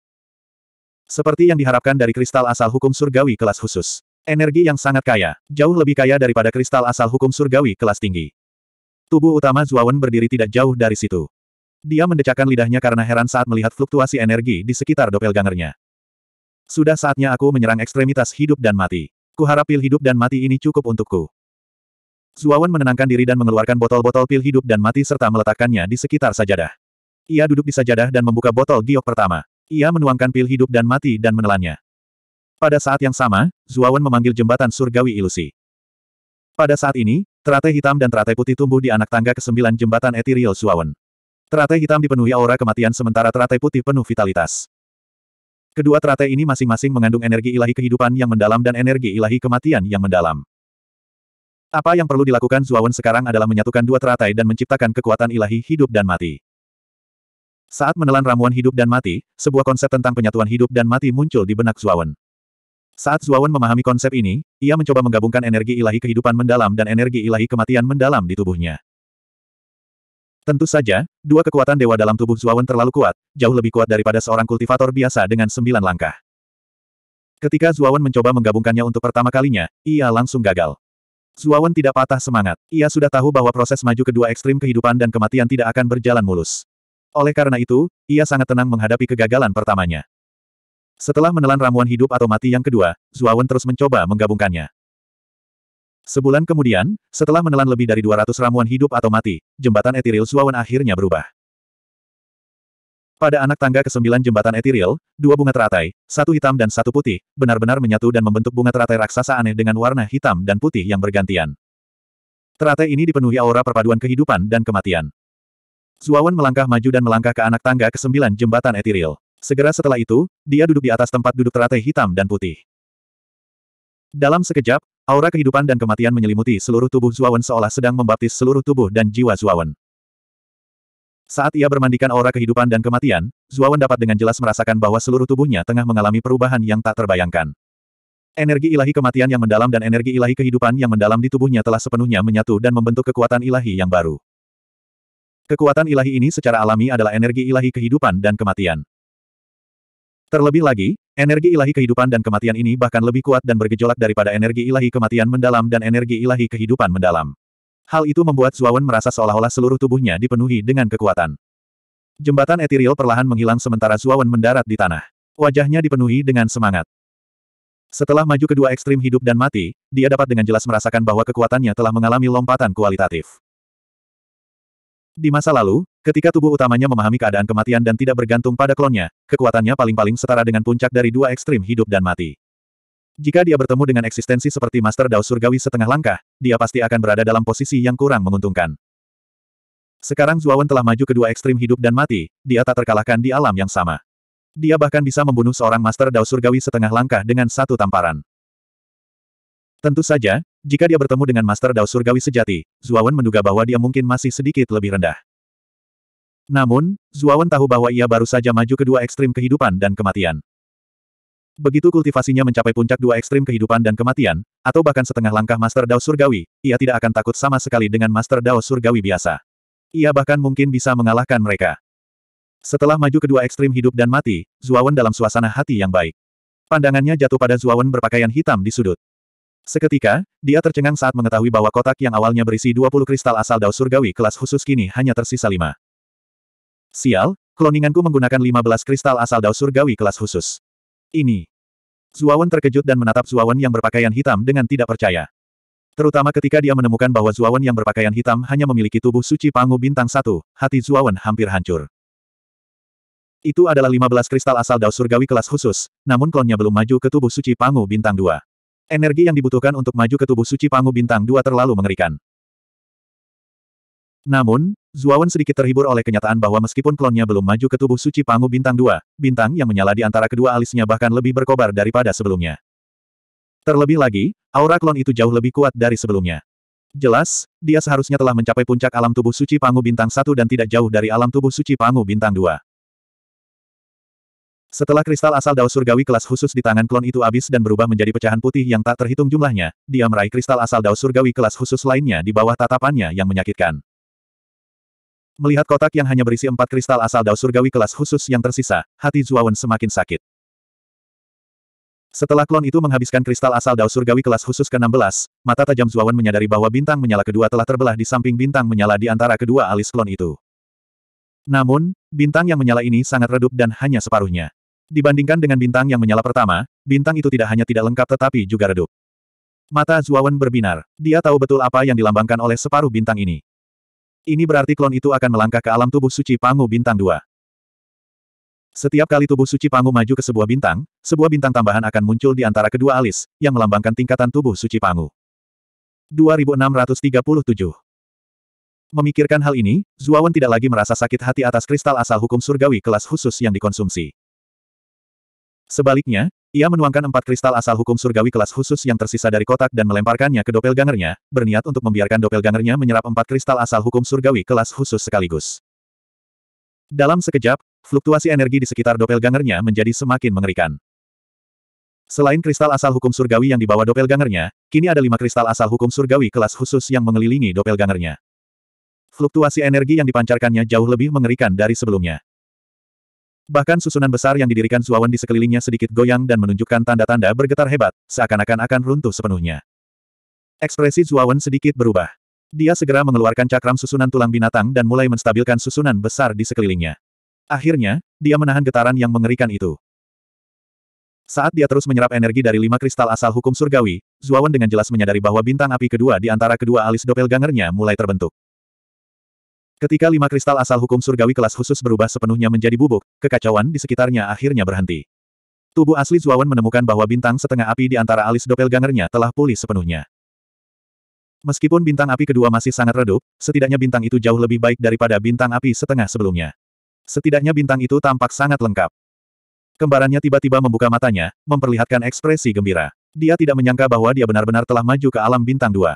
Speaker 1: Seperti yang diharapkan dari kristal asal hukum surgawi kelas khusus. Energi yang sangat kaya, jauh lebih kaya daripada kristal asal hukum surgawi kelas tinggi. Tubuh utama Zuawan berdiri tidak jauh dari situ. Dia mendecakkan lidahnya karena heran saat melihat fluktuasi energi di sekitar doppelgangernya. Sudah saatnya aku menyerang ekstremitas hidup dan mati. Kuharap pil hidup dan mati ini cukup untukku. Zuawan menenangkan diri dan mengeluarkan botol-botol pil hidup dan mati serta meletakkannya di sekitar sajadah. Ia duduk di sajadah dan membuka botol giok pertama. Ia menuangkan pil hidup dan mati dan menelannya. Pada saat yang sama, Zuawan memanggil jembatan surgawi ilusi. Pada saat ini, teratai hitam dan teratai putih tumbuh di anak tangga ke kesembilan jembatan ethereal Zuawan. Teratai hitam dipenuhi aura kematian sementara teratai putih penuh vitalitas. Kedua teratai ini masing-masing mengandung energi ilahi kehidupan yang mendalam dan energi ilahi kematian yang mendalam. Apa yang perlu dilakukan Zuawan sekarang adalah menyatukan dua teratai dan menciptakan kekuatan ilahi hidup dan mati. Saat menelan ramuan hidup dan mati, sebuah konsep tentang penyatuan hidup dan mati muncul di benak Zuawan. Saat Zuawan memahami konsep ini, ia mencoba menggabungkan energi ilahi kehidupan mendalam dan energi ilahi kematian mendalam di tubuhnya. Tentu saja, dua kekuatan dewa dalam tubuh Zuawan terlalu kuat, jauh lebih kuat daripada seorang kultivator biasa dengan sembilan langkah. Ketika Zuawan mencoba menggabungkannya untuk pertama kalinya, ia langsung gagal. Zuawan tidak patah semangat. Ia sudah tahu bahwa proses maju kedua ekstrim kehidupan dan kematian tidak akan berjalan mulus. Oleh karena itu, ia sangat tenang menghadapi kegagalan pertamanya. Setelah menelan ramuan hidup atau mati yang kedua, Zuawan terus mencoba menggabungkannya. Sebulan kemudian, setelah menelan lebih dari 200 ramuan hidup atau mati, jembatan etiril Zuawan akhirnya berubah. Pada anak tangga ke-9 jembatan etiril, dua bunga teratai, satu hitam dan satu putih, benar-benar menyatu dan membentuk bunga teratai raksasa aneh dengan warna hitam dan putih yang bergantian. Teratai ini dipenuhi aura perpaduan kehidupan dan kematian. Zuawan melangkah maju dan melangkah ke anak tangga ke-9 jembatan etiril. Segera setelah itu, dia duduk di atas tempat duduk teratai hitam dan putih. Dalam sekejap, aura kehidupan dan kematian menyelimuti seluruh tubuh Zuawan seolah sedang membaptis seluruh tubuh dan jiwa Zuawan. Saat ia bermandikan aura kehidupan dan kematian, Zuawan dapat dengan jelas merasakan bahwa seluruh tubuhnya tengah mengalami perubahan yang tak terbayangkan. Energi ilahi kematian yang mendalam dan energi ilahi kehidupan yang mendalam di tubuhnya telah sepenuhnya menyatu dan membentuk kekuatan ilahi yang baru. Kekuatan ilahi ini secara alami adalah energi ilahi kehidupan dan kematian. Terlebih lagi, energi ilahi kehidupan dan kematian ini bahkan lebih kuat dan bergejolak daripada energi ilahi kematian mendalam dan energi ilahi kehidupan mendalam. Hal itu membuat Zuawan merasa seolah-olah seluruh tubuhnya dipenuhi dengan kekuatan. Jembatan etiril perlahan menghilang sementara Zuawan mendarat di tanah. Wajahnya dipenuhi dengan semangat. Setelah maju kedua ekstrim hidup dan mati, dia dapat dengan jelas merasakan bahwa kekuatannya telah mengalami lompatan kualitatif. Di masa lalu, Ketika tubuh utamanya memahami keadaan kematian dan tidak bergantung pada klonnya, kekuatannya paling-paling setara dengan puncak dari dua ekstrim hidup dan mati. Jika dia bertemu dengan eksistensi seperti Master Dao Surgawi setengah langkah, dia pasti akan berada dalam posisi yang kurang menguntungkan. Sekarang Zuawan telah maju ke dua ekstrim hidup dan mati, dia tak terkalahkan di alam yang sama. Dia bahkan bisa membunuh seorang Master Dao Surgawi setengah langkah dengan satu tamparan. Tentu saja, jika dia bertemu dengan Master Dao Surgawi sejati, Zuawan menduga bahwa dia mungkin masih sedikit lebih rendah. Namun, Zuawan tahu bahwa ia baru saja maju ke dua ekstrim kehidupan dan kematian. Begitu kultivasinya mencapai puncak dua ekstrim kehidupan dan kematian, atau bahkan setengah langkah Master Dao Surgawi, ia tidak akan takut sama sekali dengan Master Dao Surgawi biasa. Ia bahkan mungkin bisa mengalahkan mereka. Setelah maju kedua ekstrim hidup dan mati, Zuawan dalam suasana hati yang baik. Pandangannya jatuh pada Zuawan berpakaian hitam di sudut. Seketika, dia tercengang saat mengetahui bahwa kotak yang awalnya berisi 20 kristal asal Dao Surgawi kelas khusus kini hanya tersisa lima. Sial, kloninganku menggunakan 15 kristal asal Dao surgawi kelas khusus. Ini. Zuawan terkejut dan menatap Zuawan yang berpakaian hitam dengan tidak percaya. Terutama ketika dia menemukan bahwa Zuawan yang berpakaian hitam hanya memiliki tubuh suci Pangu Bintang satu, hati Zuawan hampir hancur. Itu adalah 15 kristal asal Dao Surgawi kelas khusus, namun klonnya belum maju ke tubuh suci Pangu Bintang dua. Energi yang dibutuhkan untuk maju ke tubuh suci Pangu Bintang dua terlalu mengerikan. Namun, Zuawan sedikit terhibur oleh kenyataan bahwa meskipun klonnya belum maju ke tubuh suci Pangu Bintang Dua, bintang yang menyala di antara kedua alisnya bahkan lebih berkobar daripada sebelumnya. Terlebih lagi, aura klon itu jauh lebih kuat dari sebelumnya. Jelas, dia seharusnya telah mencapai puncak alam tubuh suci Pangu Bintang Satu dan tidak jauh dari alam tubuh suci Pangu Bintang Dua. Setelah kristal asal Dao Surgawi kelas khusus di tangan klon itu habis dan berubah menjadi pecahan putih yang tak terhitung jumlahnya, dia meraih kristal asal Dao Surgawi kelas khusus lainnya di bawah tatapannya yang menyakitkan. Melihat kotak yang hanya berisi empat kristal asal dao surgawi kelas khusus yang tersisa, hati Zuawan semakin sakit. Setelah klon itu menghabiskan kristal asal dao surgawi kelas khusus ke-16, mata tajam Zuawan menyadari bahwa bintang menyala kedua telah terbelah di samping bintang menyala di antara kedua alis klon itu. Namun, bintang yang menyala ini sangat redup dan hanya separuhnya. Dibandingkan dengan bintang yang menyala pertama, bintang itu tidak hanya tidak lengkap tetapi juga redup. Mata Zuawan berbinar. Dia tahu betul apa yang dilambangkan oleh separuh bintang ini. Ini berarti klon itu akan melangkah ke alam tubuh suci Pangu Bintang 2. Setiap kali tubuh suci Pangu maju ke sebuah bintang, sebuah bintang tambahan akan muncul di antara kedua alis, yang melambangkan tingkatan tubuh suci Pangu. 2637 Memikirkan hal ini, Zuawan tidak lagi merasa sakit hati atas kristal asal hukum surgawi kelas khusus yang dikonsumsi. Sebaliknya, ia menuangkan empat kristal asal hukum surgawi kelas khusus yang tersisa dari kotak dan melemparkannya ke doppelgangernya, berniat untuk membiarkan doppelgangernya menyerap empat kristal asal hukum surgawi kelas khusus sekaligus. Dalam sekejap, fluktuasi energi di sekitar doppelgangernya menjadi semakin mengerikan. Selain kristal asal hukum surgawi yang dibawa doppelgangernya, kini ada lima kristal asal hukum surgawi kelas khusus yang mengelilingi doppelgangernya. Fluktuasi energi yang dipancarkannya jauh lebih mengerikan dari sebelumnya. Bahkan susunan besar yang didirikan Zuawan di sekelilingnya sedikit goyang dan menunjukkan tanda-tanda bergetar hebat, seakan-akan akan runtuh sepenuhnya. Ekspresi Zuawan sedikit berubah. Dia segera mengeluarkan cakram susunan tulang binatang dan mulai menstabilkan susunan besar di sekelilingnya. Akhirnya, dia menahan getaran yang mengerikan itu. Saat dia terus menyerap energi dari lima kristal asal hukum surgawi, Zuawan dengan jelas menyadari bahwa bintang api kedua di antara kedua alis doppelgangernya mulai terbentuk. Ketika lima kristal asal hukum surgawi kelas khusus berubah sepenuhnya menjadi bubuk, kekacauan di sekitarnya akhirnya berhenti. Tubuh asli Zuawan menemukan bahwa bintang setengah api di antara alis doppelgangernya telah pulih sepenuhnya. Meskipun bintang api kedua masih sangat redup, setidaknya bintang itu jauh lebih baik daripada bintang api setengah sebelumnya. Setidaknya bintang itu tampak sangat lengkap. Kembarannya tiba-tiba membuka matanya, memperlihatkan ekspresi gembira. Dia tidak menyangka bahwa dia benar-benar telah maju ke alam bintang dua.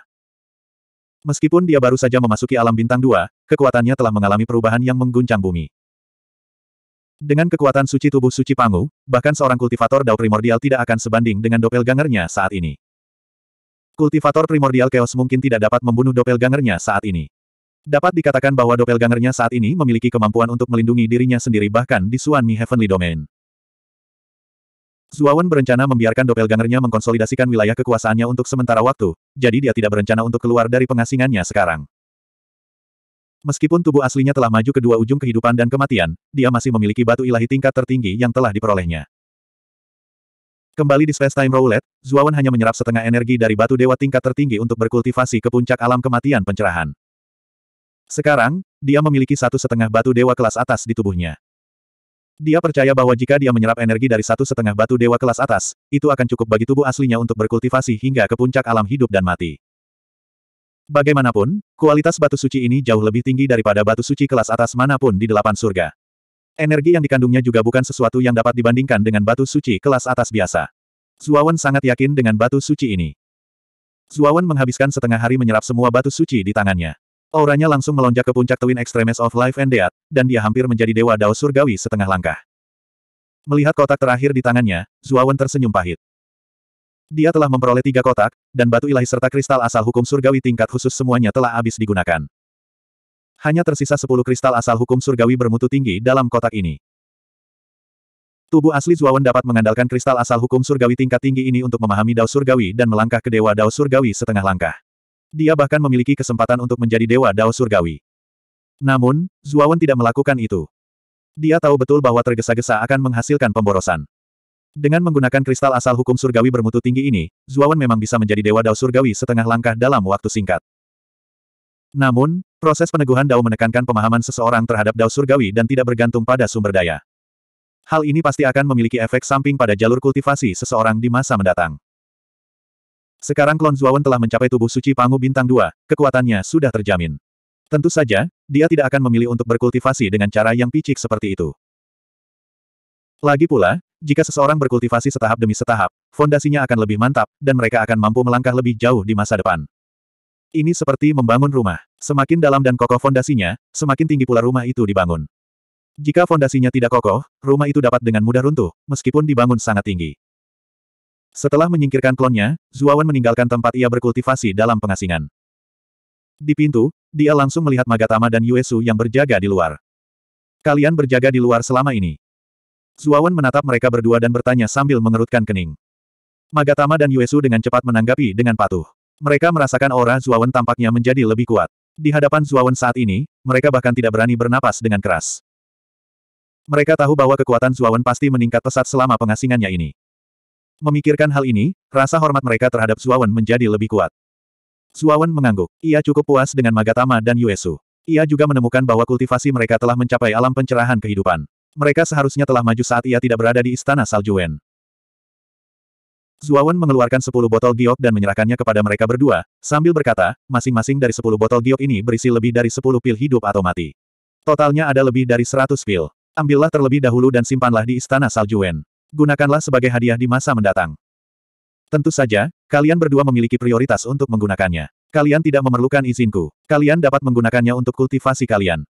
Speaker 1: Meskipun dia baru saja memasuki alam bintang dua, kekuatannya telah mengalami perubahan yang mengguncang bumi. Dengan kekuatan suci tubuh suci Pangu, bahkan seorang kultivator Dao primordial tidak akan sebanding dengan doppelgangernya saat ini. Kultivator primordial chaos mungkin tidak dapat membunuh doppelgangernya saat ini. Dapat dikatakan bahwa doppelgangernya saat ini memiliki kemampuan untuk melindungi dirinya sendiri bahkan di Suan Mi Heavenly Domain. Zuawan berencana membiarkan doppelgangernya mengkonsolidasikan wilayah kekuasaannya untuk sementara waktu, jadi dia tidak berencana untuk keluar dari pengasingannya sekarang. Meskipun tubuh aslinya telah maju ke dua ujung kehidupan dan kematian, dia masih memiliki batu ilahi tingkat tertinggi yang telah diperolehnya. Kembali di Space Time Roulette, Zuawan hanya menyerap setengah energi dari batu dewa tingkat tertinggi untuk berkultivasi ke puncak alam kematian pencerahan. Sekarang, dia memiliki satu setengah batu dewa kelas atas di tubuhnya. Dia percaya bahwa jika dia menyerap energi dari satu setengah batu dewa kelas atas, itu akan cukup bagi tubuh aslinya untuk berkultivasi hingga ke puncak alam hidup dan mati. Bagaimanapun, kualitas batu suci ini jauh lebih tinggi daripada batu suci kelas atas manapun di delapan surga. Energi yang dikandungnya juga bukan sesuatu yang dapat dibandingkan dengan batu suci kelas atas biasa. Zuawan sangat yakin dengan batu suci ini. Zuawan menghabiskan setengah hari menyerap semua batu suci di tangannya. Auranya langsung melonjak ke puncak Twin Extremes of Life and Death, dan dia hampir menjadi dewa dao surgawi setengah langkah. Melihat kotak terakhir di tangannya, Zuawan tersenyum pahit. Dia telah memperoleh tiga kotak, dan batu ilahi serta kristal asal hukum surgawi tingkat khusus semuanya telah habis digunakan. Hanya tersisa sepuluh kristal asal hukum surgawi bermutu tinggi dalam kotak ini. Tubuh asli Zuawan dapat mengandalkan kristal asal hukum surgawi tingkat tinggi ini untuk memahami Dao Surgawi dan melangkah ke Dewa Dao Surgawi setengah langkah. Dia bahkan memiliki kesempatan untuk menjadi Dewa Dao Surgawi. Namun, Zuawan tidak melakukan itu. Dia tahu betul bahwa tergesa-gesa akan menghasilkan pemborosan. Dengan menggunakan kristal asal hukum surgawi bermutu tinggi ini, Zuawan memang bisa menjadi Dewa Dao Surgawi setengah langkah dalam waktu singkat. Namun, proses peneguhan Dao menekankan pemahaman seseorang terhadap Dao Surgawi dan tidak bergantung pada sumber daya. Hal ini pasti akan memiliki efek samping pada jalur kultivasi seseorang di masa mendatang. Sekarang klon Zuawan telah mencapai tubuh suci Pangu Bintang 2, kekuatannya sudah terjamin. Tentu saja, dia tidak akan memilih untuk berkultivasi dengan cara yang picik seperti itu. Lagi pula, jika seseorang berkultivasi setahap demi setahap, fondasinya akan lebih mantap, dan mereka akan mampu melangkah lebih jauh di masa depan. Ini seperti membangun rumah. Semakin dalam dan kokoh fondasinya, semakin tinggi pula rumah itu dibangun. Jika fondasinya tidak kokoh, rumah itu dapat dengan mudah runtuh, meskipun dibangun sangat tinggi. Setelah menyingkirkan klonnya, Zuawan meninggalkan tempat ia berkultivasi dalam pengasingan. Di pintu, dia langsung melihat Magatama dan Yuesu yang berjaga di luar. Kalian berjaga di luar selama ini. Zuawan menatap mereka berdua dan bertanya sambil mengerutkan kening. Magatama dan Yuesu dengan cepat menanggapi dengan patuh. Mereka merasakan aura Zuawan tampaknya menjadi lebih kuat. Di hadapan Zuawan saat ini, mereka bahkan tidak berani bernapas dengan keras. Mereka tahu bahwa kekuatan Zuawan pasti meningkat pesat selama pengasingannya ini. Memikirkan hal ini, rasa hormat mereka terhadap Suawan menjadi lebih kuat. Suawan mengangguk. Ia cukup puas dengan Magatama dan Yuesu. Ia juga menemukan bahwa kultivasi mereka telah mencapai alam pencerahan kehidupan. Mereka seharusnya telah maju saat ia tidak berada di Istana Saljuen. Zuawan mengeluarkan sepuluh botol giok dan menyerahkannya kepada mereka berdua, sambil berkata, masing-masing dari sepuluh botol giok ini berisi lebih dari sepuluh pil hidup atau mati. Totalnya ada lebih dari seratus pil. Ambillah terlebih dahulu dan simpanlah di Istana Saljuen gunakanlah sebagai hadiah di masa mendatang. Tentu saja, kalian berdua memiliki prioritas untuk menggunakannya. Kalian tidak memerlukan izinku. Kalian dapat menggunakannya untuk kultivasi kalian.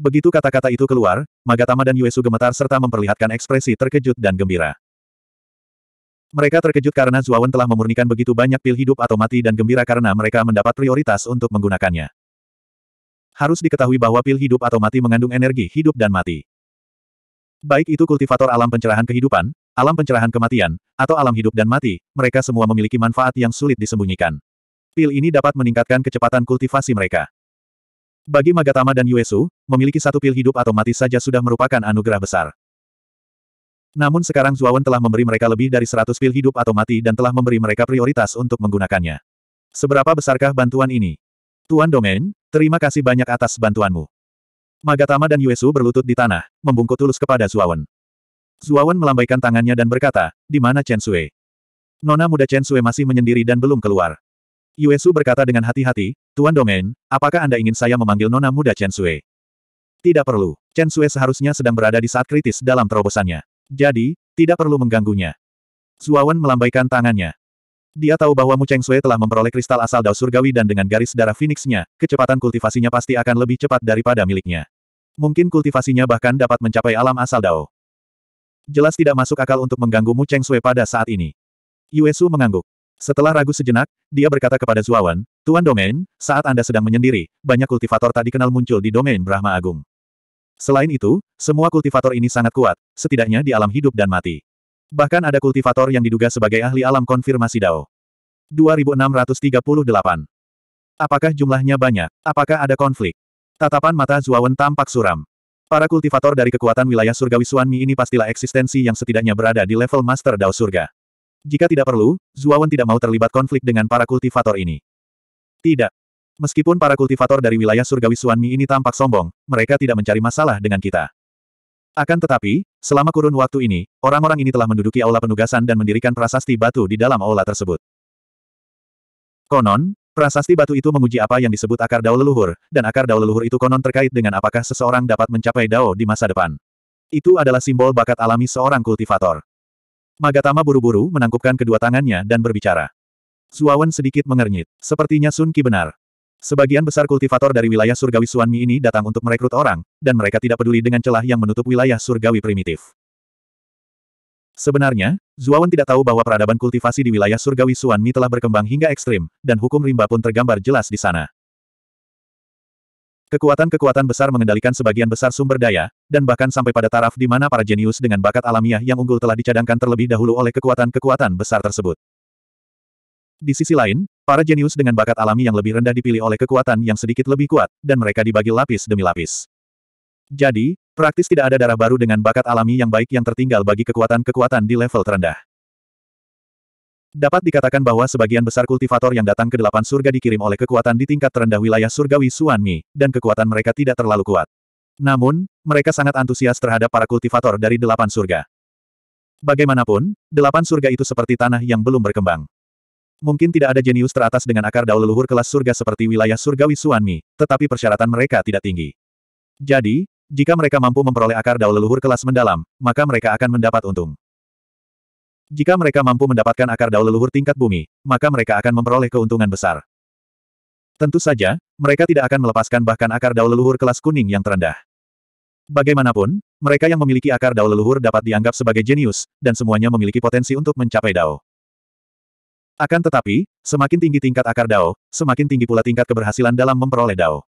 Speaker 1: Begitu kata-kata itu keluar, Magatama dan Yuesu gemetar serta memperlihatkan ekspresi terkejut dan gembira. Mereka terkejut karena Zuawan telah memurnikan begitu banyak pil hidup atau mati dan gembira karena mereka mendapat prioritas untuk menggunakannya. Harus diketahui bahwa pil hidup atau mati mengandung energi hidup dan mati. Baik itu kultivator alam pencerahan kehidupan, alam pencerahan kematian, atau alam hidup dan mati, mereka semua memiliki manfaat yang sulit disembunyikan. Pil ini dapat meningkatkan kecepatan kultivasi mereka. Bagi Magatama dan Yuesu, memiliki satu pil hidup atau mati saja sudah merupakan anugerah besar. Namun sekarang Zuawan telah memberi mereka lebih dari 100 pil hidup atau mati dan telah memberi mereka prioritas untuk menggunakannya. Seberapa besarkah bantuan ini? Tuan Domain, terima kasih banyak atas bantuanmu. Magatama dan Yuesu berlutut di tanah, membungkuk tulus kepada Zuawan. Zuawan melambaikan tangannya dan berkata, di mana Chen Sui? Nona muda Chen Sui masih menyendiri dan belum keluar. Yuesu berkata dengan hati-hati, Tuan Domain, apakah Anda ingin saya memanggil nona muda Chen Sui? Tidak perlu, Chen Sui seharusnya sedang berada di saat kritis dalam terobosannya. Jadi, tidak perlu mengganggunya. Zuawan melambaikan tangannya. Dia tahu bahwa Mu Cheng Sui telah memperoleh kristal asal Dao Surgawi dan dengan garis darah Phoenixnya, kecepatan kultivasinya pasti akan lebih cepat daripada miliknya. Mungkin kultivasinya bahkan dapat mencapai alam asal Dao. Jelas tidak masuk akal untuk mengganggu Mu Cheng Sui pada saat ini. Yuesu mengangguk. Setelah ragu sejenak, dia berkata kepada Zuawan, Tuan Domain, saat Anda sedang menyendiri, banyak kultivator tak dikenal muncul di domain Brahma Agung. Selain itu, semua kultivator ini sangat kuat, setidaknya di alam hidup dan mati. Bahkan ada kultivator yang diduga sebagai ahli alam konfirmasi Dao. 2638. Apakah jumlahnya banyak? Apakah ada konflik? Tatapan mata Zuawan tampak suram. Para kultivator dari kekuatan wilayah surgawi Suanmi ini pastilah eksistensi yang setidaknya berada di level Master Dao Surga. Jika tidak perlu, Zuawan tidak mau terlibat konflik dengan para kultivator ini. Tidak. Meskipun para kultivator dari wilayah surgawi Suanmi ini tampak sombong, mereka tidak mencari masalah dengan kita. Akan tetapi, selama kurun waktu ini, orang-orang ini telah menduduki aula penugasan dan mendirikan prasasti batu di dalam aula tersebut. Konon, prasasti batu itu menguji apa yang disebut akar dao leluhur, dan akar dao leluhur itu konon terkait dengan apakah seseorang dapat mencapai dao di masa depan. Itu adalah simbol bakat alami seorang kultivator. Magatama buru-buru menangkupkan kedua tangannya dan berbicara. Zuawan sedikit mengernyit. Sepertinya Sun Ki benar. Sebagian besar kultivator dari wilayah surgawi Suanmi ini datang untuk merekrut orang, dan mereka tidak peduli dengan celah yang menutup wilayah surgawi primitif. Sebenarnya, Zuawan tidak tahu bahwa peradaban kultivasi di wilayah surgawi Suanmi telah berkembang hingga ekstrim, dan hukum rimba pun tergambar jelas di sana. Kekuatan-kekuatan besar mengendalikan sebagian besar sumber daya, dan bahkan sampai pada taraf di mana para jenius dengan bakat alamiah yang unggul telah dicadangkan terlebih dahulu oleh kekuatan-kekuatan besar tersebut. Di sisi lain, Para jenius dengan bakat alami yang lebih rendah dipilih oleh kekuatan yang sedikit lebih kuat, dan mereka dibagi lapis demi lapis. Jadi, praktis tidak ada darah baru dengan bakat alami yang baik yang tertinggal bagi kekuatan-kekuatan di level terendah. Dapat dikatakan bahwa sebagian besar kultivator yang datang ke delapan surga dikirim oleh kekuatan di tingkat terendah wilayah surgawi Suanmi, dan kekuatan mereka tidak terlalu kuat. Namun, mereka sangat antusias terhadap para kultivator dari delapan surga. Bagaimanapun, delapan surga itu seperti tanah yang belum berkembang. Mungkin tidak ada jenius teratas dengan akar daul leluhur kelas surga seperti wilayah surgawi Suanmi, tetapi persyaratan mereka tidak tinggi. Jadi, jika mereka mampu memperoleh akar daul leluhur kelas mendalam, maka mereka akan mendapat untung. Jika mereka mampu mendapatkan akar daul leluhur tingkat bumi, maka mereka akan memperoleh keuntungan besar. Tentu saja, mereka tidak akan melepaskan bahkan akar daul leluhur kelas kuning yang terendah. Bagaimanapun, mereka yang memiliki akar daul leluhur dapat dianggap sebagai jenius, dan semuanya memiliki potensi untuk mencapai dao. Akan tetapi, semakin tinggi tingkat akar Dao, semakin tinggi pula tingkat keberhasilan dalam memperoleh Dao.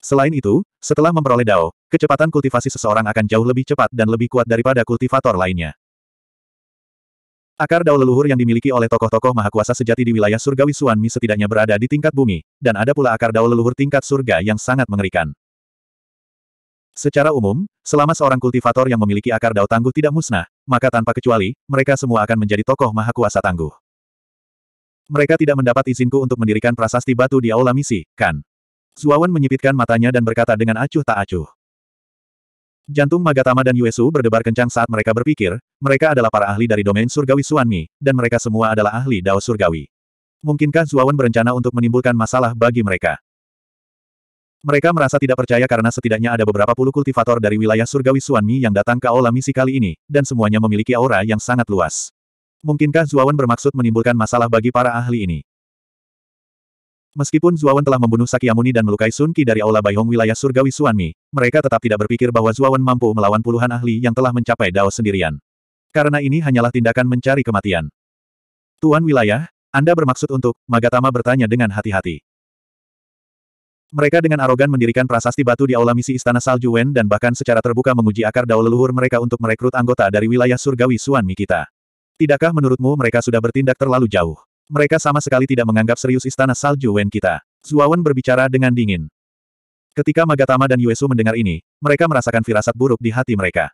Speaker 1: Selain itu, setelah memperoleh Dao, kecepatan kultivasi seseorang akan jauh lebih cepat dan lebih kuat daripada kultivator lainnya. Akar Dao leluhur yang dimiliki oleh tokoh-tokoh mahakuasa sejati di wilayah surgawi Suanmi setidaknya berada di tingkat bumi, dan ada pula akar Dao leluhur tingkat surga yang sangat mengerikan. Secara umum, selama seorang kultivator yang memiliki akar Dao tangguh tidak musnah, maka tanpa kecuali, mereka semua akan menjadi tokoh mahakuasa tangguh. Mereka tidak mendapat izinku untuk mendirikan prasasti batu di aula misi, kan? Zuawan menyipitkan matanya dan berkata dengan acuh tak acuh. Jantung Magatama dan Yuesu berdebar kencang saat mereka berpikir, mereka adalah para ahli dari domain surgawi Suanmi, dan mereka semua adalah ahli Dao surgawi. Mungkinkah Zuawan berencana untuk menimbulkan masalah bagi mereka? Mereka merasa tidak percaya karena setidaknya ada beberapa puluh kultivator dari wilayah surgawi Suanmi yang datang ke aula misi kali ini, dan semuanya memiliki aura yang sangat luas. Mungkinkah Zuawan bermaksud menimbulkan masalah bagi para ahli ini? Meskipun Zuawan telah membunuh Sakyamuni dan melukai Sun Qi dari Aula Baihong wilayah surgawi Suanmi, mereka tetap tidak berpikir bahwa Zuawan mampu melawan puluhan ahli yang telah mencapai Dao sendirian. Karena ini hanyalah tindakan mencari kematian. Tuan wilayah, Anda bermaksud untuk, Magatama bertanya dengan hati-hati. Mereka dengan arogan mendirikan prasasti batu di aula misi Istana Salju Wen dan bahkan secara terbuka menguji akar dao leluhur mereka untuk merekrut anggota dari wilayah surgawi Suanmi kita. Tidakkah menurutmu mereka sudah bertindak terlalu jauh? Mereka sama sekali tidak menganggap serius istana salju Wen kita. Zuawan berbicara dengan dingin. Ketika Magatama dan Yuesu mendengar ini, mereka merasakan firasat buruk di hati mereka.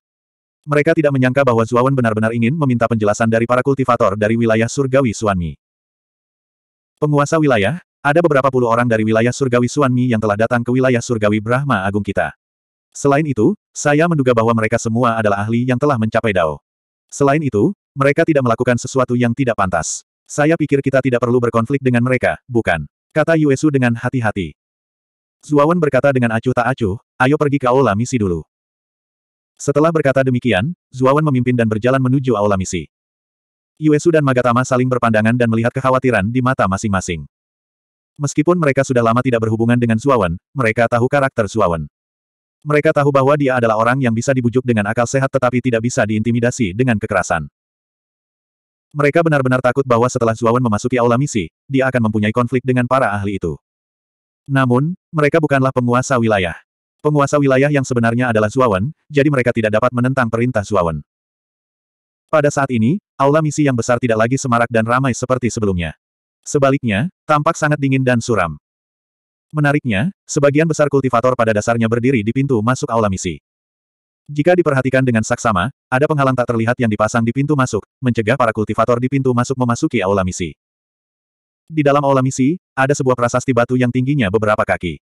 Speaker 1: Mereka tidak menyangka bahwa Zuawan benar-benar ingin meminta penjelasan dari para kultivator dari wilayah surgawi Suanmi. Penguasa wilayah, ada beberapa puluh orang dari wilayah surgawi Suanmi yang telah datang ke wilayah surgawi Brahma Agung kita. Selain itu, saya menduga bahwa mereka semua adalah ahli yang telah mencapai Dao. Selain itu, mereka tidak melakukan sesuatu yang tidak pantas. Saya pikir kita tidak perlu berkonflik dengan mereka, bukan? Kata Yuesu dengan hati-hati. Zuawan berkata dengan acuh tak acuh, ayo pergi ke aula misi dulu. Setelah berkata demikian, Zuawan memimpin dan berjalan menuju aula misi. Yuesu dan Magatama saling berpandangan dan melihat kekhawatiran di mata masing-masing. Meskipun mereka sudah lama tidak berhubungan dengan Zuawan, mereka tahu karakter Zuawan. Mereka tahu bahwa dia adalah orang yang bisa dibujuk dengan akal sehat tetapi tidak bisa diintimidasi dengan kekerasan. Mereka benar-benar takut bahwa setelah Zuawan memasuki aula misi, dia akan mempunyai konflik dengan para ahli itu. Namun, mereka bukanlah penguasa wilayah. Penguasa wilayah yang sebenarnya adalah Zuawan, jadi mereka tidak dapat menentang perintah Zuawan. Pada saat ini, aula misi yang besar tidak lagi semarak dan ramai seperti sebelumnya. Sebaliknya, tampak sangat dingin dan suram. Menariknya, sebagian besar kultivator pada dasarnya berdiri di pintu masuk aula misi. Jika diperhatikan dengan saksama, ada penghalang tak terlihat yang dipasang di pintu masuk, mencegah para kultivator di pintu masuk memasuki aula misi. Di dalam aula misi, ada sebuah prasasti batu yang tingginya beberapa kaki.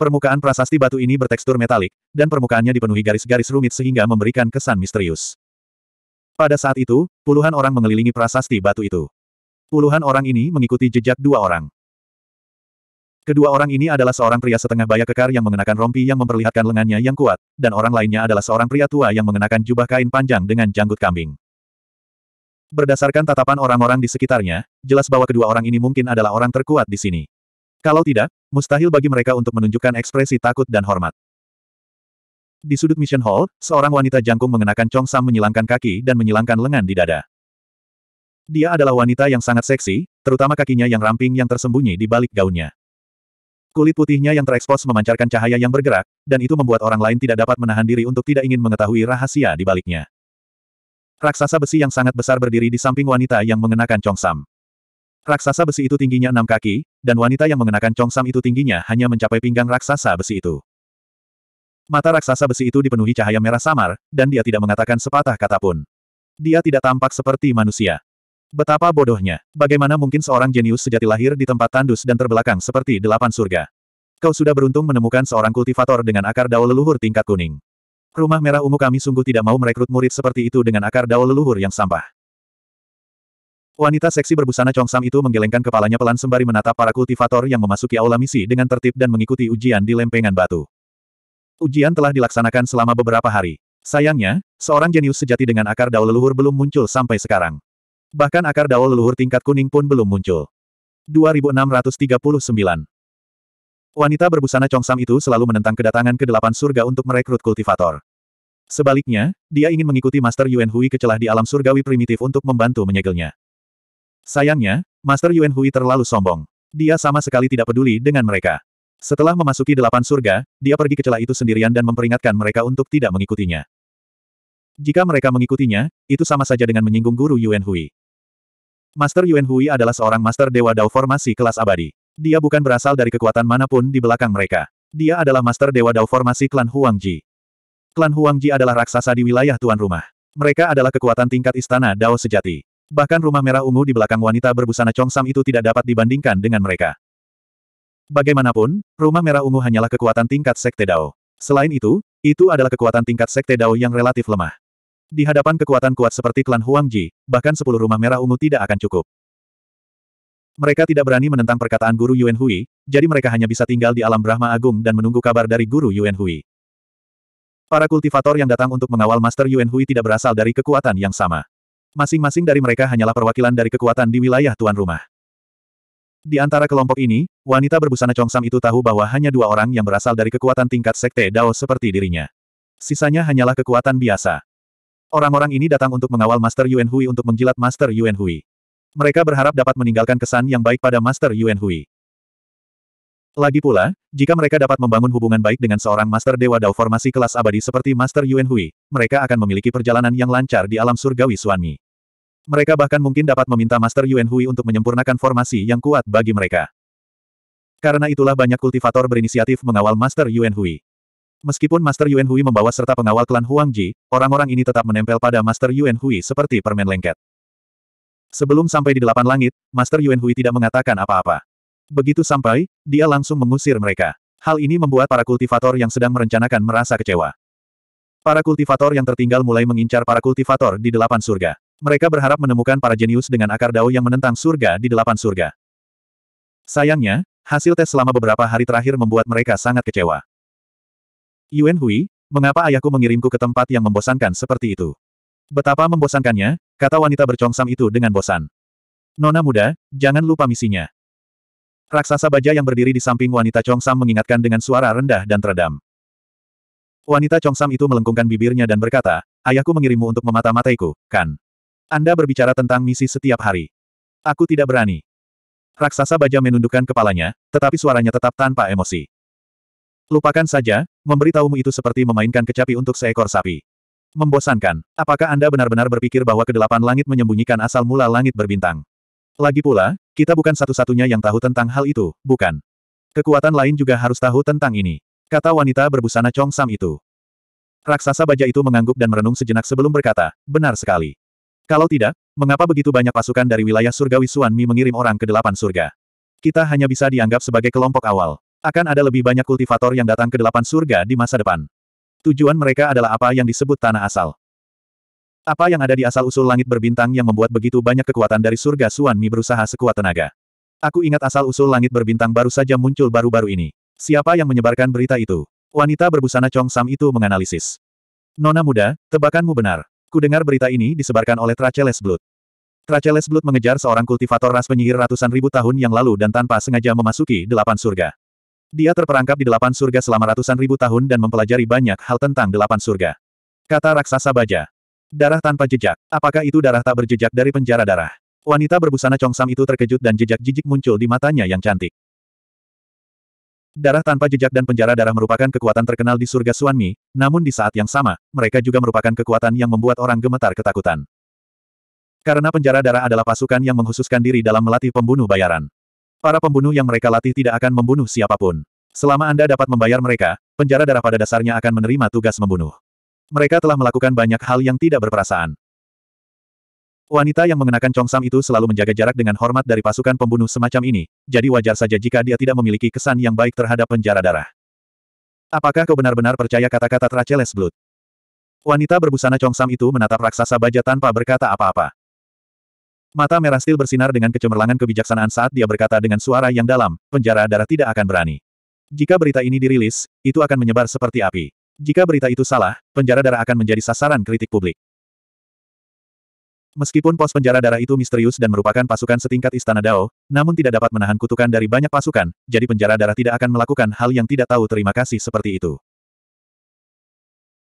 Speaker 1: Permukaan prasasti batu ini bertekstur metalik, dan permukaannya dipenuhi garis-garis rumit sehingga memberikan kesan misterius. Pada saat itu, puluhan orang mengelilingi prasasti batu itu. Puluhan orang ini mengikuti jejak dua orang. Kedua orang ini adalah seorang pria setengah baya kekar yang mengenakan rompi yang memperlihatkan lengannya yang kuat, dan orang lainnya adalah seorang pria tua yang mengenakan jubah kain panjang dengan janggut kambing. Berdasarkan tatapan orang-orang di sekitarnya, jelas bahwa kedua orang ini mungkin adalah orang terkuat di sini. Kalau tidak, mustahil bagi mereka untuk menunjukkan ekspresi takut dan hormat. Di sudut Mission Hall, seorang wanita jangkung mengenakan congsam menyilangkan kaki dan menyilangkan lengan di dada. Dia adalah wanita yang sangat seksi, terutama kakinya yang ramping yang tersembunyi di balik gaunnya. Kulit putihnya yang terekspos memancarkan cahaya yang bergerak, dan itu membuat orang lain tidak dapat menahan diri untuk tidak ingin mengetahui rahasia di baliknya. Raksasa besi yang sangat besar berdiri di samping wanita yang mengenakan congsam. Raksasa besi itu tingginya enam kaki, dan wanita yang mengenakan congsam itu tingginya hanya mencapai pinggang raksasa besi itu. Mata raksasa besi itu dipenuhi cahaya merah samar, dan dia tidak mengatakan sepatah kata pun. Dia tidak tampak seperti manusia. Betapa bodohnya. Bagaimana mungkin seorang jenius sejati lahir di tempat tandus dan terbelakang seperti delapan surga? Kau sudah beruntung menemukan seorang kultivator dengan akar dao leluhur tingkat kuning. Rumah merah ungu kami sungguh tidak mau merekrut murid seperti itu dengan akar dao leluhur yang sampah. Wanita seksi berbusana congsam itu menggelengkan kepalanya pelan sembari menatap para kultivator yang memasuki aula misi dengan tertib dan mengikuti ujian di lempengan batu. Ujian telah dilaksanakan selama beberapa hari. Sayangnya, seorang jenius sejati dengan akar dao leluhur belum muncul sampai sekarang. Bahkan akar dao leluhur tingkat kuning pun belum muncul. 2639 Wanita berbusana congsam itu selalu menentang kedatangan ke delapan surga untuk merekrut kultivator. Sebaliknya, dia ingin mengikuti Master Yuan Hui ke celah di alam surgawi primitif untuk membantu menyegelnya. Sayangnya, Master Yuan Hui terlalu sombong. Dia sama sekali tidak peduli dengan mereka. Setelah memasuki delapan surga, dia pergi ke celah itu sendirian dan memperingatkan mereka untuk tidak mengikutinya. Jika mereka mengikutinya, itu sama saja dengan menyinggung guru Yuan Hui. Master Yuan Hui adalah seorang master dewa Dao formasi kelas abadi. Dia bukan berasal dari kekuatan manapun di belakang mereka. Dia adalah master dewa Dao formasi klan Huangji. Klan Huangji adalah raksasa di wilayah tuan rumah. Mereka adalah kekuatan tingkat istana Dao sejati. Bahkan rumah merah ungu di belakang wanita berbusana congsam itu tidak dapat dibandingkan dengan mereka. Bagaimanapun, rumah merah ungu hanyalah kekuatan tingkat sekte Dao. Selain itu, itu adalah kekuatan tingkat sekte Dao yang relatif lemah. Di hadapan kekuatan kuat seperti klan Huangji, bahkan sepuluh rumah merah ungu tidak akan cukup. Mereka tidak berani menentang perkataan Guru Yuan Hui, jadi mereka hanya bisa tinggal di alam Brahma Agung dan menunggu kabar dari Guru Yuan Hui. Para kultivator yang datang untuk mengawal Master Yuan Hui tidak berasal dari kekuatan yang sama. Masing-masing dari mereka hanyalah perwakilan dari kekuatan di wilayah tuan rumah. Di antara kelompok ini, wanita berbusana congsam itu tahu bahwa hanya dua orang yang berasal dari kekuatan tingkat sekte Dao seperti dirinya. Sisanya hanyalah kekuatan biasa. Orang-orang ini datang untuk mengawal Master Yuan Hui untuk menjilat Master Yuan Hui. Mereka berharap dapat meninggalkan kesan yang baik pada Master Yuan Hui. Lagi pula, jika mereka dapat membangun hubungan baik dengan seorang Master Dewa Dao formasi kelas abadi seperti Master Yuan Hui, mereka akan memiliki perjalanan yang lancar di alam surgawi Suanmi. Mereka bahkan mungkin dapat meminta Master Yuan Hui untuk menyempurnakan formasi yang kuat bagi mereka. Karena itulah banyak kultivator berinisiatif mengawal Master Yuan Hui. Meskipun Master Yuan Hui membawa serta pengawal klan Huang Ji, orang-orang ini tetap menempel pada Master Yuan Hui seperti permen lengket. Sebelum sampai di delapan langit, Master Yuan Hui tidak mengatakan apa-apa. Begitu sampai, dia langsung mengusir mereka. Hal ini membuat para kultivator yang sedang merencanakan merasa kecewa. Para kultivator yang tertinggal mulai mengincar para kultivator di delapan surga. Mereka berharap menemukan para jenius dengan akar dao yang menentang surga di delapan surga. Sayangnya, hasil tes selama beberapa hari terakhir membuat mereka sangat kecewa. Yuan Hui, mengapa ayahku mengirimku ke tempat yang membosankan seperti itu? Betapa membosankannya, kata wanita bercongsam itu dengan bosan. Nona muda, jangan lupa misinya. Raksasa baja yang berdiri di samping wanita congsam mengingatkan dengan suara rendah dan teredam. Wanita congsam itu melengkungkan bibirnya dan berkata, ayahku mengirimmu untuk memata-mataiku, kan? Anda berbicara tentang misi setiap hari. Aku tidak berani. Raksasa baja menundukkan kepalanya, tetapi suaranya tetap tanpa emosi. Lupakan saja, Memberitahumu itu seperti memainkan kecapi untuk seekor sapi. Membosankan. Apakah Anda benar-benar berpikir bahwa kedelapan langit menyembunyikan asal mula langit berbintang? Lagi pula, kita bukan satu-satunya yang tahu tentang hal itu, bukan? Kekuatan lain juga harus tahu tentang ini. Kata wanita berbusana Chong Sam itu. Raksasa baja itu mengangguk dan merenung sejenak sebelum berkata, benar sekali. Kalau tidak, mengapa begitu banyak pasukan dari wilayah surgawi Suanmi mengirim orang ke delapan surga? Kita hanya bisa dianggap sebagai kelompok awal. Akan ada lebih banyak kultivator yang datang ke delapan surga di masa depan. Tujuan mereka adalah apa yang disebut tanah asal. Apa yang ada di asal-usul langit berbintang yang membuat begitu banyak kekuatan dari surga Suan Mi berusaha sekuat tenaga. Aku ingat asal-usul langit berbintang baru saja muncul baru-baru ini. Siapa yang menyebarkan berita itu? Wanita berbusana Chong Sam itu menganalisis. Nona muda, tebakanmu benar. Kudengar berita ini disebarkan oleh Traceles Blood. Traceles Blood mengejar seorang kultivator ras penyihir ratusan ribu tahun yang lalu dan tanpa sengaja memasuki delapan surga. Dia terperangkap di delapan surga selama ratusan ribu tahun dan mempelajari banyak hal tentang delapan surga. Kata raksasa baja. Darah tanpa jejak. Apakah itu darah tak berjejak dari penjara darah? Wanita berbusana congsam itu terkejut dan jejak jijik muncul di matanya yang cantik. Darah tanpa jejak dan penjara darah merupakan kekuatan terkenal di surga Suanmi, namun di saat yang sama, mereka juga merupakan kekuatan yang membuat orang gemetar ketakutan. Karena penjara darah adalah pasukan yang menghususkan diri dalam melatih pembunuh bayaran. Para pembunuh yang mereka latih tidak akan membunuh siapapun. Selama Anda dapat membayar mereka, penjara darah pada dasarnya akan menerima tugas membunuh. Mereka telah melakukan banyak hal yang tidak berperasaan. Wanita yang mengenakan congsam itu selalu menjaga jarak dengan hormat dari pasukan pembunuh semacam ini, jadi wajar saja jika dia tidak memiliki kesan yang baik terhadap penjara darah. Apakah kau benar-benar percaya kata-kata Traceles Blood? Wanita berbusana congsam itu menatap raksasa baja tanpa berkata apa-apa. Mata merah stil bersinar dengan kecemerlangan kebijaksanaan saat dia berkata dengan suara yang dalam, penjara darah tidak akan berani. Jika berita ini dirilis, itu akan menyebar seperti api. Jika berita itu salah, penjara darah akan menjadi sasaran kritik publik. Meskipun pos penjara darah itu misterius dan merupakan pasukan setingkat Istana Dao, namun tidak dapat menahan kutukan dari banyak pasukan, jadi penjara darah tidak akan melakukan hal yang tidak tahu terima kasih seperti itu.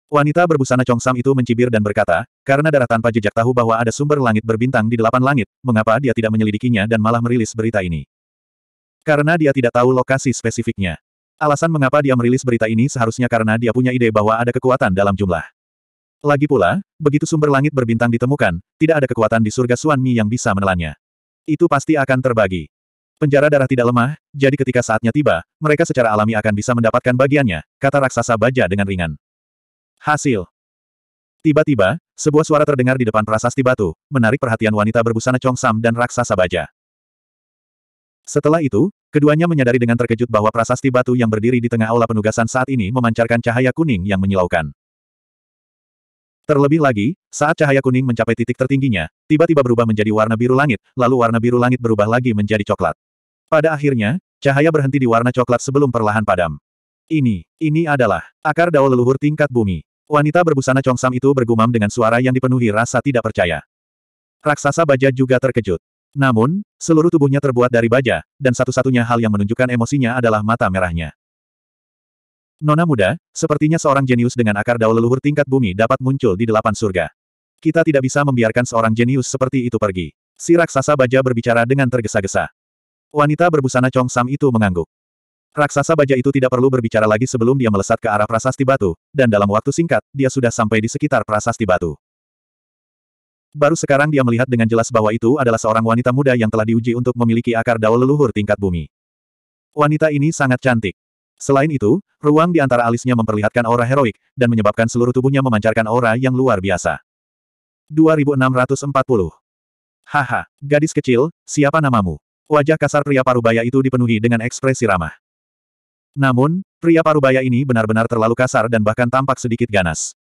Speaker 1: Wanita berbusana congsam itu mencibir dan berkata, karena darah tanpa jejak tahu bahwa ada sumber langit berbintang di delapan langit, mengapa dia tidak menyelidikinya dan malah merilis berita ini? Karena dia tidak tahu lokasi spesifiknya. Alasan mengapa dia merilis berita ini seharusnya karena dia punya ide bahwa ada kekuatan dalam jumlah. Lagi pula, begitu sumber langit berbintang ditemukan, tidak ada kekuatan di surga suami yang bisa menelannya. Itu pasti akan terbagi. Penjara darah tidak lemah, jadi ketika saatnya tiba, mereka secara alami akan bisa mendapatkan bagiannya, kata raksasa baja dengan ringan. Hasil. Tiba-tiba, sebuah suara terdengar di depan prasasti batu, menarik perhatian wanita berbusana congsam dan raksasa baja. Setelah itu, keduanya menyadari dengan terkejut bahwa prasasti batu yang berdiri di tengah aula penugasan saat ini memancarkan cahaya kuning yang menyilaukan. Terlebih lagi, saat cahaya kuning mencapai titik tertingginya, tiba-tiba berubah menjadi warna biru langit, lalu warna biru langit berubah lagi menjadi coklat. Pada akhirnya, cahaya berhenti di warna coklat sebelum perlahan padam. Ini, ini adalah akar daun leluhur tingkat bumi. Wanita berbusana congsam itu bergumam dengan suara yang dipenuhi rasa tidak percaya. Raksasa baja juga terkejut. Namun, seluruh tubuhnya terbuat dari baja, dan satu-satunya hal yang menunjukkan emosinya adalah mata merahnya. Nona muda, sepertinya seorang jenius dengan akar daul leluhur tingkat bumi dapat muncul di delapan surga. Kita tidak bisa membiarkan seorang jenius seperti itu pergi. Si raksasa baja berbicara dengan tergesa-gesa. Wanita berbusana congsam itu mengangguk. Raksasa baja itu tidak perlu berbicara lagi sebelum dia melesat ke arah prasasti batu, dan dalam waktu singkat, dia sudah sampai di sekitar prasasti batu. Baru sekarang dia melihat dengan jelas bahwa itu adalah seorang wanita muda yang telah diuji untuk memiliki akar daun leluhur tingkat bumi. Wanita ini sangat cantik. Selain itu, ruang di antara alisnya memperlihatkan aura heroik, dan menyebabkan seluruh tubuhnya memancarkan aura yang luar biasa. 2640 Haha, gadis kecil, siapa namamu? Wajah kasar pria parubaya itu dipenuhi dengan ekspresi ramah. Namun, pria parubaya ini benar-benar terlalu kasar dan bahkan tampak sedikit ganas.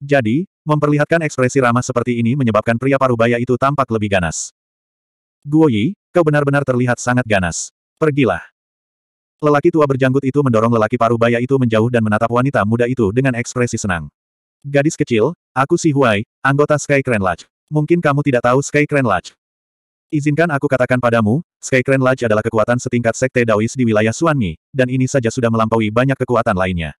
Speaker 1: Jadi, memperlihatkan ekspresi ramah seperti ini menyebabkan pria parubaya itu tampak lebih ganas. Guo Yi, kau benar-benar terlihat sangat ganas. Pergilah. Lelaki tua berjanggut itu mendorong lelaki parubaya itu menjauh dan menatap wanita muda itu dengan ekspresi senang. Gadis kecil, aku Si Huai, anggota Sky Crane Lodge. Mungkin kamu tidak tahu Sky Crane Lodge. Izinkan aku katakan padamu, Sky Skyclan Lodge adalah kekuatan setingkat sekte Daois di wilayah Suanmi, dan ini saja sudah melampaui banyak kekuatan lainnya.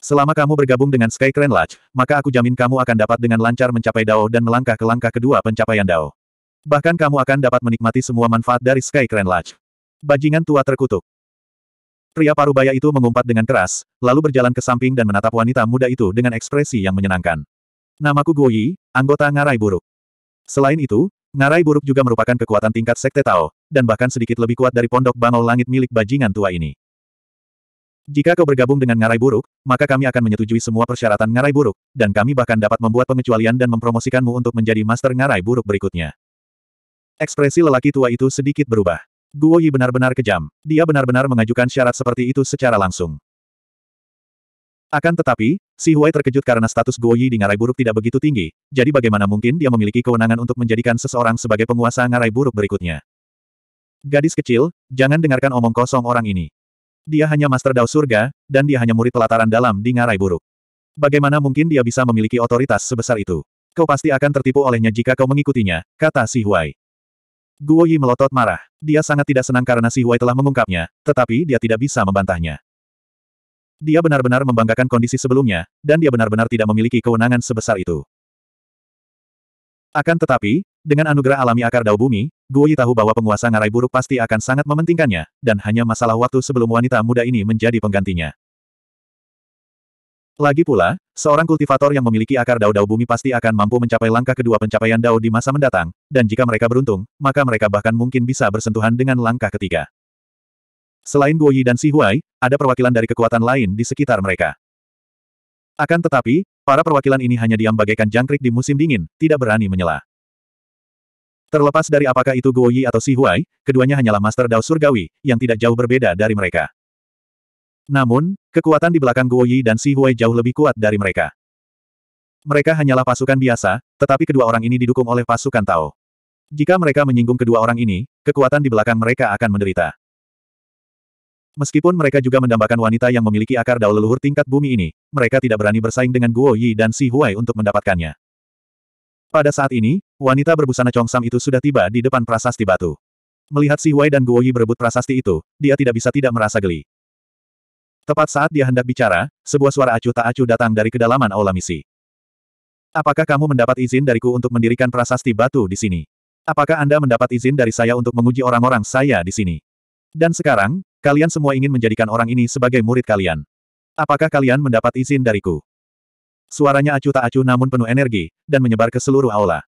Speaker 1: Selama kamu bergabung dengan Sky Skyclan Lodge, maka aku jamin kamu akan dapat dengan lancar mencapai Dao dan melangkah ke langkah kedua pencapaian Dao. Bahkan kamu akan dapat menikmati semua manfaat dari Sky Skyclan Lodge. Bajingan tua terkutuk. Pria parubaya itu mengumpat dengan keras, lalu berjalan ke samping dan menatap wanita muda itu dengan ekspresi yang menyenangkan. Namaku Guoyi, anggota ngarai buruk. Selain itu, Ngarai buruk juga merupakan kekuatan tingkat Sekte Tao, dan bahkan sedikit lebih kuat dari pondok bangau langit milik bajingan tua ini. Jika kau bergabung dengan ngarai buruk, maka kami akan menyetujui semua persyaratan ngarai buruk, dan kami bahkan dapat membuat pengecualian dan mempromosikanmu untuk menjadi master ngarai buruk berikutnya. Ekspresi lelaki tua itu sedikit berubah. Guo Yi benar-benar kejam. Dia benar-benar mengajukan syarat seperti itu secara langsung. Akan tetapi, Si Huai terkejut karena status Guo Yi di ngarai buruk tidak begitu tinggi, jadi bagaimana mungkin dia memiliki kewenangan untuk menjadikan seseorang sebagai penguasa ngarai buruk berikutnya. Gadis kecil, jangan dengarkan omong kosong orang ini. Dia hanya Master Dao Surga, dan dia hanya murid pelataran dalam di ngarai buruk. Bagaimana mungkin dia bisa memiliki otoritas sebesar itu? Kau pasti akan tertipu olehnya jika kau mengikutinya, kata Si Huai. Guo Yi melotot marah. Dia sangat tidak senang karena Si Huai telah mengungkapnya, tetapi dia tidak bisa membantahnya. Dia benar-benar membanggakan kondisi sebelumnya, dan dia benar-benar tidak memiliki kewenangan sebesar itu. Akan tetapi, dengan anugerah alami akar dao bumi, Guo Yi tahu bahwa penguasa ngarai buruk pasti akan sangat mementingkannya, dan hanya masalah waktu sebelum wanita muda ini menjadi penggantinya. Lagi pula, seorang kultivator yang memiliki akar dao-dao bumi pasti akan mampu mencapai langkah kedua pencapaian dao di masa mendatang, dan jika mereka beruntung, maka mereka bahkan mungkin bisa bersentuhan dengan langkah ketiga. Selain Guoyi dan Si Huai, ada perwakilan dari kekuatan lain di sekitar mereka. Akan tetapi, para perwakilan ini hanya diam bagaikan jangkrik di musim dingin, tidak berani menyela. Terlepas dari apakah itu Guoyi atau Si Huai, keduanya hanyalah Master Dao Surgawi, yang tidak jauh berbeda dari mereka. Namun, kekuatan di belakang Guoyi dan Si Huai jauh lebih kuat dari mereka. Mereka hanyalah pasukan biasa, tetapi kedua orang ini didukung oleh pasukan Tao. Jika mereka menyinggung kedua orang ini, kekuatan di belakang mereka akan menderita. Meskipun mereka juga mendambakan wanita yang memiliki akar daul leluhur tingkat bumi ini, mereka tidak berani bersaing dengan Guo Yi dan Si Huai untuk mendapatkannya. Pada saat ini, wanita berbusana congsam itu sudah tiba di depan prasasti batu. Melihat Si Huai dan Guo Yi berebut prasasti itu, dia tidak bisa tidak merasa geli. Tepat saat dia hendak bicara, sebuah suara acuh tak acuh datang dari kedalaman aula misi. Apakah kamu mendapat izin dariku untuk mendirikan prasasti batu di sini? Apakah Anda mendapat izin dari saya untuk menguji orang-orang saya di sini? Dan sekarang, Kalian semua ingin menjadikan orang ini sebagai murid kalian. Apakah kalian mendapat izin dariku? Suaranya acuh tak acuh namun penuh energi, dan menyebar ke seluruh aula.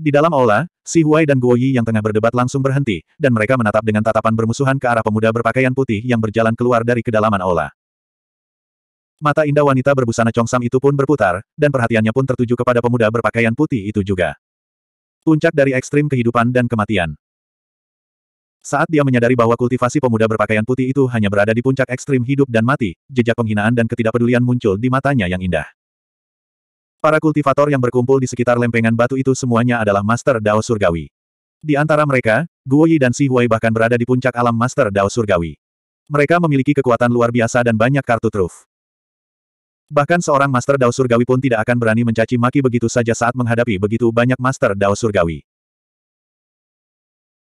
Speaker 1: Di dalam aula, Si Huai dan Guo Yi yang tengah berdebat langsung berhenti, dan mereka menatap dengan tatapan bermusuhan ke arah pemuda berpakaian putih yang berjalan keluar dari kedalaman aula. Mata indah wanita berbusana congsam itu pun berputar, dan perhatiannya pun tertuju kepada pemuda berpakaian putih itu juga. Puncak dari ekstrim kehidupan dan kematian. Saat dia menyadari bahwa kultivasi pemuda berpakaian putih itu hanya berada di puncak ekstrim hidup dan mati, jejak penghinaan dan ketidakpedulian muncul di matanya yang indah. Para kultivator yang berkumpul di sekitar lempengan batu itu semuanya adalah Master Dao Surgawi. Di antara mereka, Guo Yi dan Si Huai bahkan berada di puncak alam Master Dao Surgawi. Mereka memiliki kekuatan luar biasa dan banyak kartu truf. Bahkan seorang Master Dao Surgawi pun tidak akan berani mencaci maki begitu saja saat menghadapi begitu banyak Master Dao Surgawi.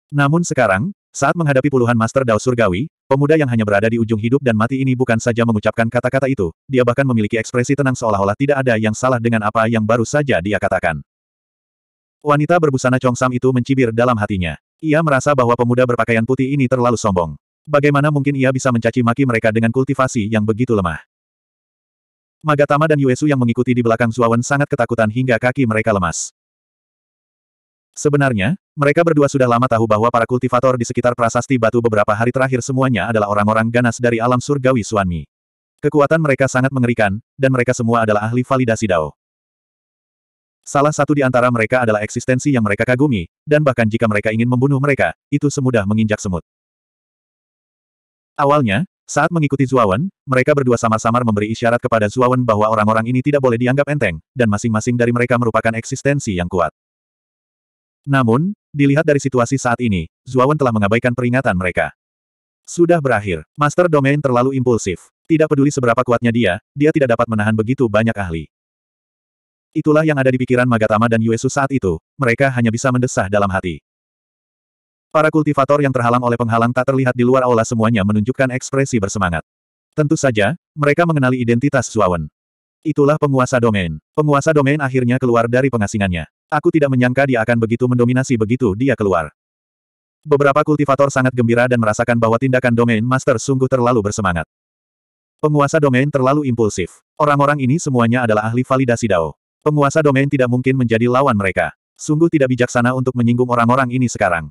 Speaker 1: Namun sekarang, saat menghadapi puluhan Master Dao Surgawi, pemuda yang hanya berada di ujung hidup dan mati ini bukan saja mengucapkan kata-kata itu, dia bahkan memiliki ekspresi tenang seolah-olah tidak ada yang salah dengan apa yang baru saja dia katakan. Wanita berbusana congsam itu mencibir dalam hatinya. Ia merasa bahwa pemuda berpakaian putih ini terlalu sombong. Bagaimana mungkin ia bisa mencaci maki mereka dengan kultivasi yang begitu lemah? Magatama dan Yuesu yang mengikuti di belakang Zuawan sangat ketakutan hingga kaki mereka lemas. Sebenarnya, mereka berdua sudah lama tahu bahwa para kultivator di sekitar prasasti batu beberapa hari terakhir semuanya adalah orang-orang ganas dari alam surgawi Suanmi. Kekuatan mereka sangat mengerikan, dan mereka semua adalah ahli validasi Dao. Salah satu di antara mereka adalah eksistensi yang mereka kagumi, dan bahkan jika mereka ingin membunuh mereka, itu semudah menginjak semut. Awalnya, saat mengikuti Zuawan, mereka berdua samar-samar memberi isyarat kepada Zuawan bahwa orang-orang ini tidak boleh dianggap enteng, dan masing-masing dari mereka merupakan eksistensi yang kuat. Namun, dilihat dari situasi saat ini, Zuawan telah mengabaikan peringatan mereka. Sudah berakhir, Master Domain terlalu impulsif. Tidak peduli seberapa kuatnya dia, dia tidak dapat menahan begitu banyak ahli. Itulah yang ada di pikiran Magatama dan Yuesu saat itu, mereka hanya bisa mendesah dalam hati. Para kultivator yang terhalang oleh penghalang tak terlihat di luar aula semuanya menunjukkan ekspresi bersemangat. Tentu saja, mereka mengenali identitas Zuawan. Itulah penguasa domain. Penguasa domain akhirnya keluar dari pengasingannya. Aku tidak menyangka dia akan begitu mendominasi begitu dia keluar. Beberapa kultivator sangat gembira dan merasakan bahwa tindakan domain master sungguh terlalu bersemangat. Penguasa domain terlalu impulsif. Orang-orang ini semuanya adalah ahli validasi DAO. Penguasa domain tidak mungkin menjadi lawan mereka. Sungguh tidak bijaksana untuk menyinggung orang-orang ini sekarang.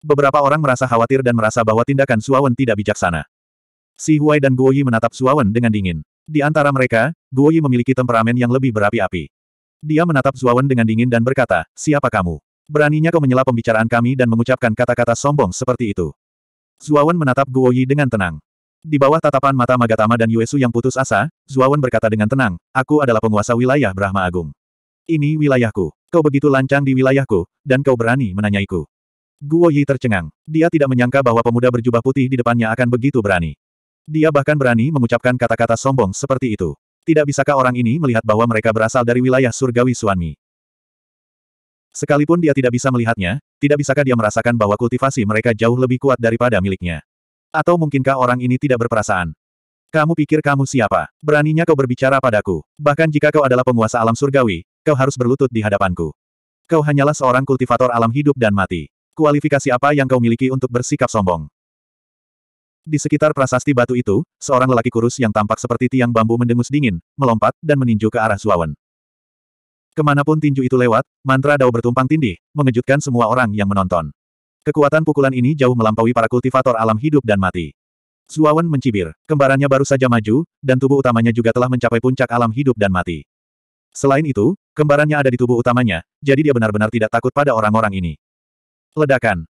Speaker 1: Beberapa orang merasa khawatir dan merasa bahwa tindakan Suawen tidak bijaksana. Si Huai dan Guoyi menatap Suawen dengan dingin. Di antara mereka, Guoyi memiliki temperamen yang lebih berapi-api. Dia menatap Zuawan dengan dingin dan berkata, siapa kamu? Beraninya kau menyela pembicaraan kami dan mengucapkan kata-kata sombong seperti itu. Zuawan menatap Guo Yi dengan tenang. Di bawah tatapan mata Magatama dan Yuesu yang putus asa, Zuawan berkata dengan tenang, aku adalah penguasa wilayah Brahma Agung. Ini wilayahku. Kau begitu lancang di wilayahku, dan kau berani menanyaiku. Guo Yi tercengang. Dia tidak menyangka bahwa pemuda berjubah putih di depannya akan begitu berani. Dia bahkan berani mengucapkan kata-kata sombong seperti itu. Tidak bisakah orang ini melihat bahwa mereka berasal dari wilayah surgawi Suanmi? Sekalipun dia tidak bisa melihatnya, tidak bisakah dia merasakan bahwa kultivasi mereka jauh lebih kuat daripada miliknya? Atau mungkinkah orang ini tidak berperasaan? Kamu pikir kamu siapa? Beraninya kau berbicara padaku. Bahkan jika kau adalah penguasa alam surgawi, kau harus berlutut di hadapanku. Kau hanyalah seorang kultivator alam hidup dan mati. Kualifikasi apa yang kau miliki untuk bersikap sombong? Di sekitar prasasti batu itu, seorang lelaki kurus yang tampak seperti tiang bambu mendengus dingin, melompat, dan meninju ke arah Zuawan. Kemanapun tinju itu lewat, mantra dao bertumpang tindih, mengejutkan semua orang yang menonton. Kekuatan pukulan ini jauh melampaui para kultivator alam hidup dan mati. Zuawan mencibir, kembarannya baru saja maju, dan tubuh utamanya juga telah mencapai puncak alam hidup dan mati. Selain itu, kembarannya ada di tubuh utamanya, jadi dia benar-benar tidak takut pada orang-orang ini. Ledakan,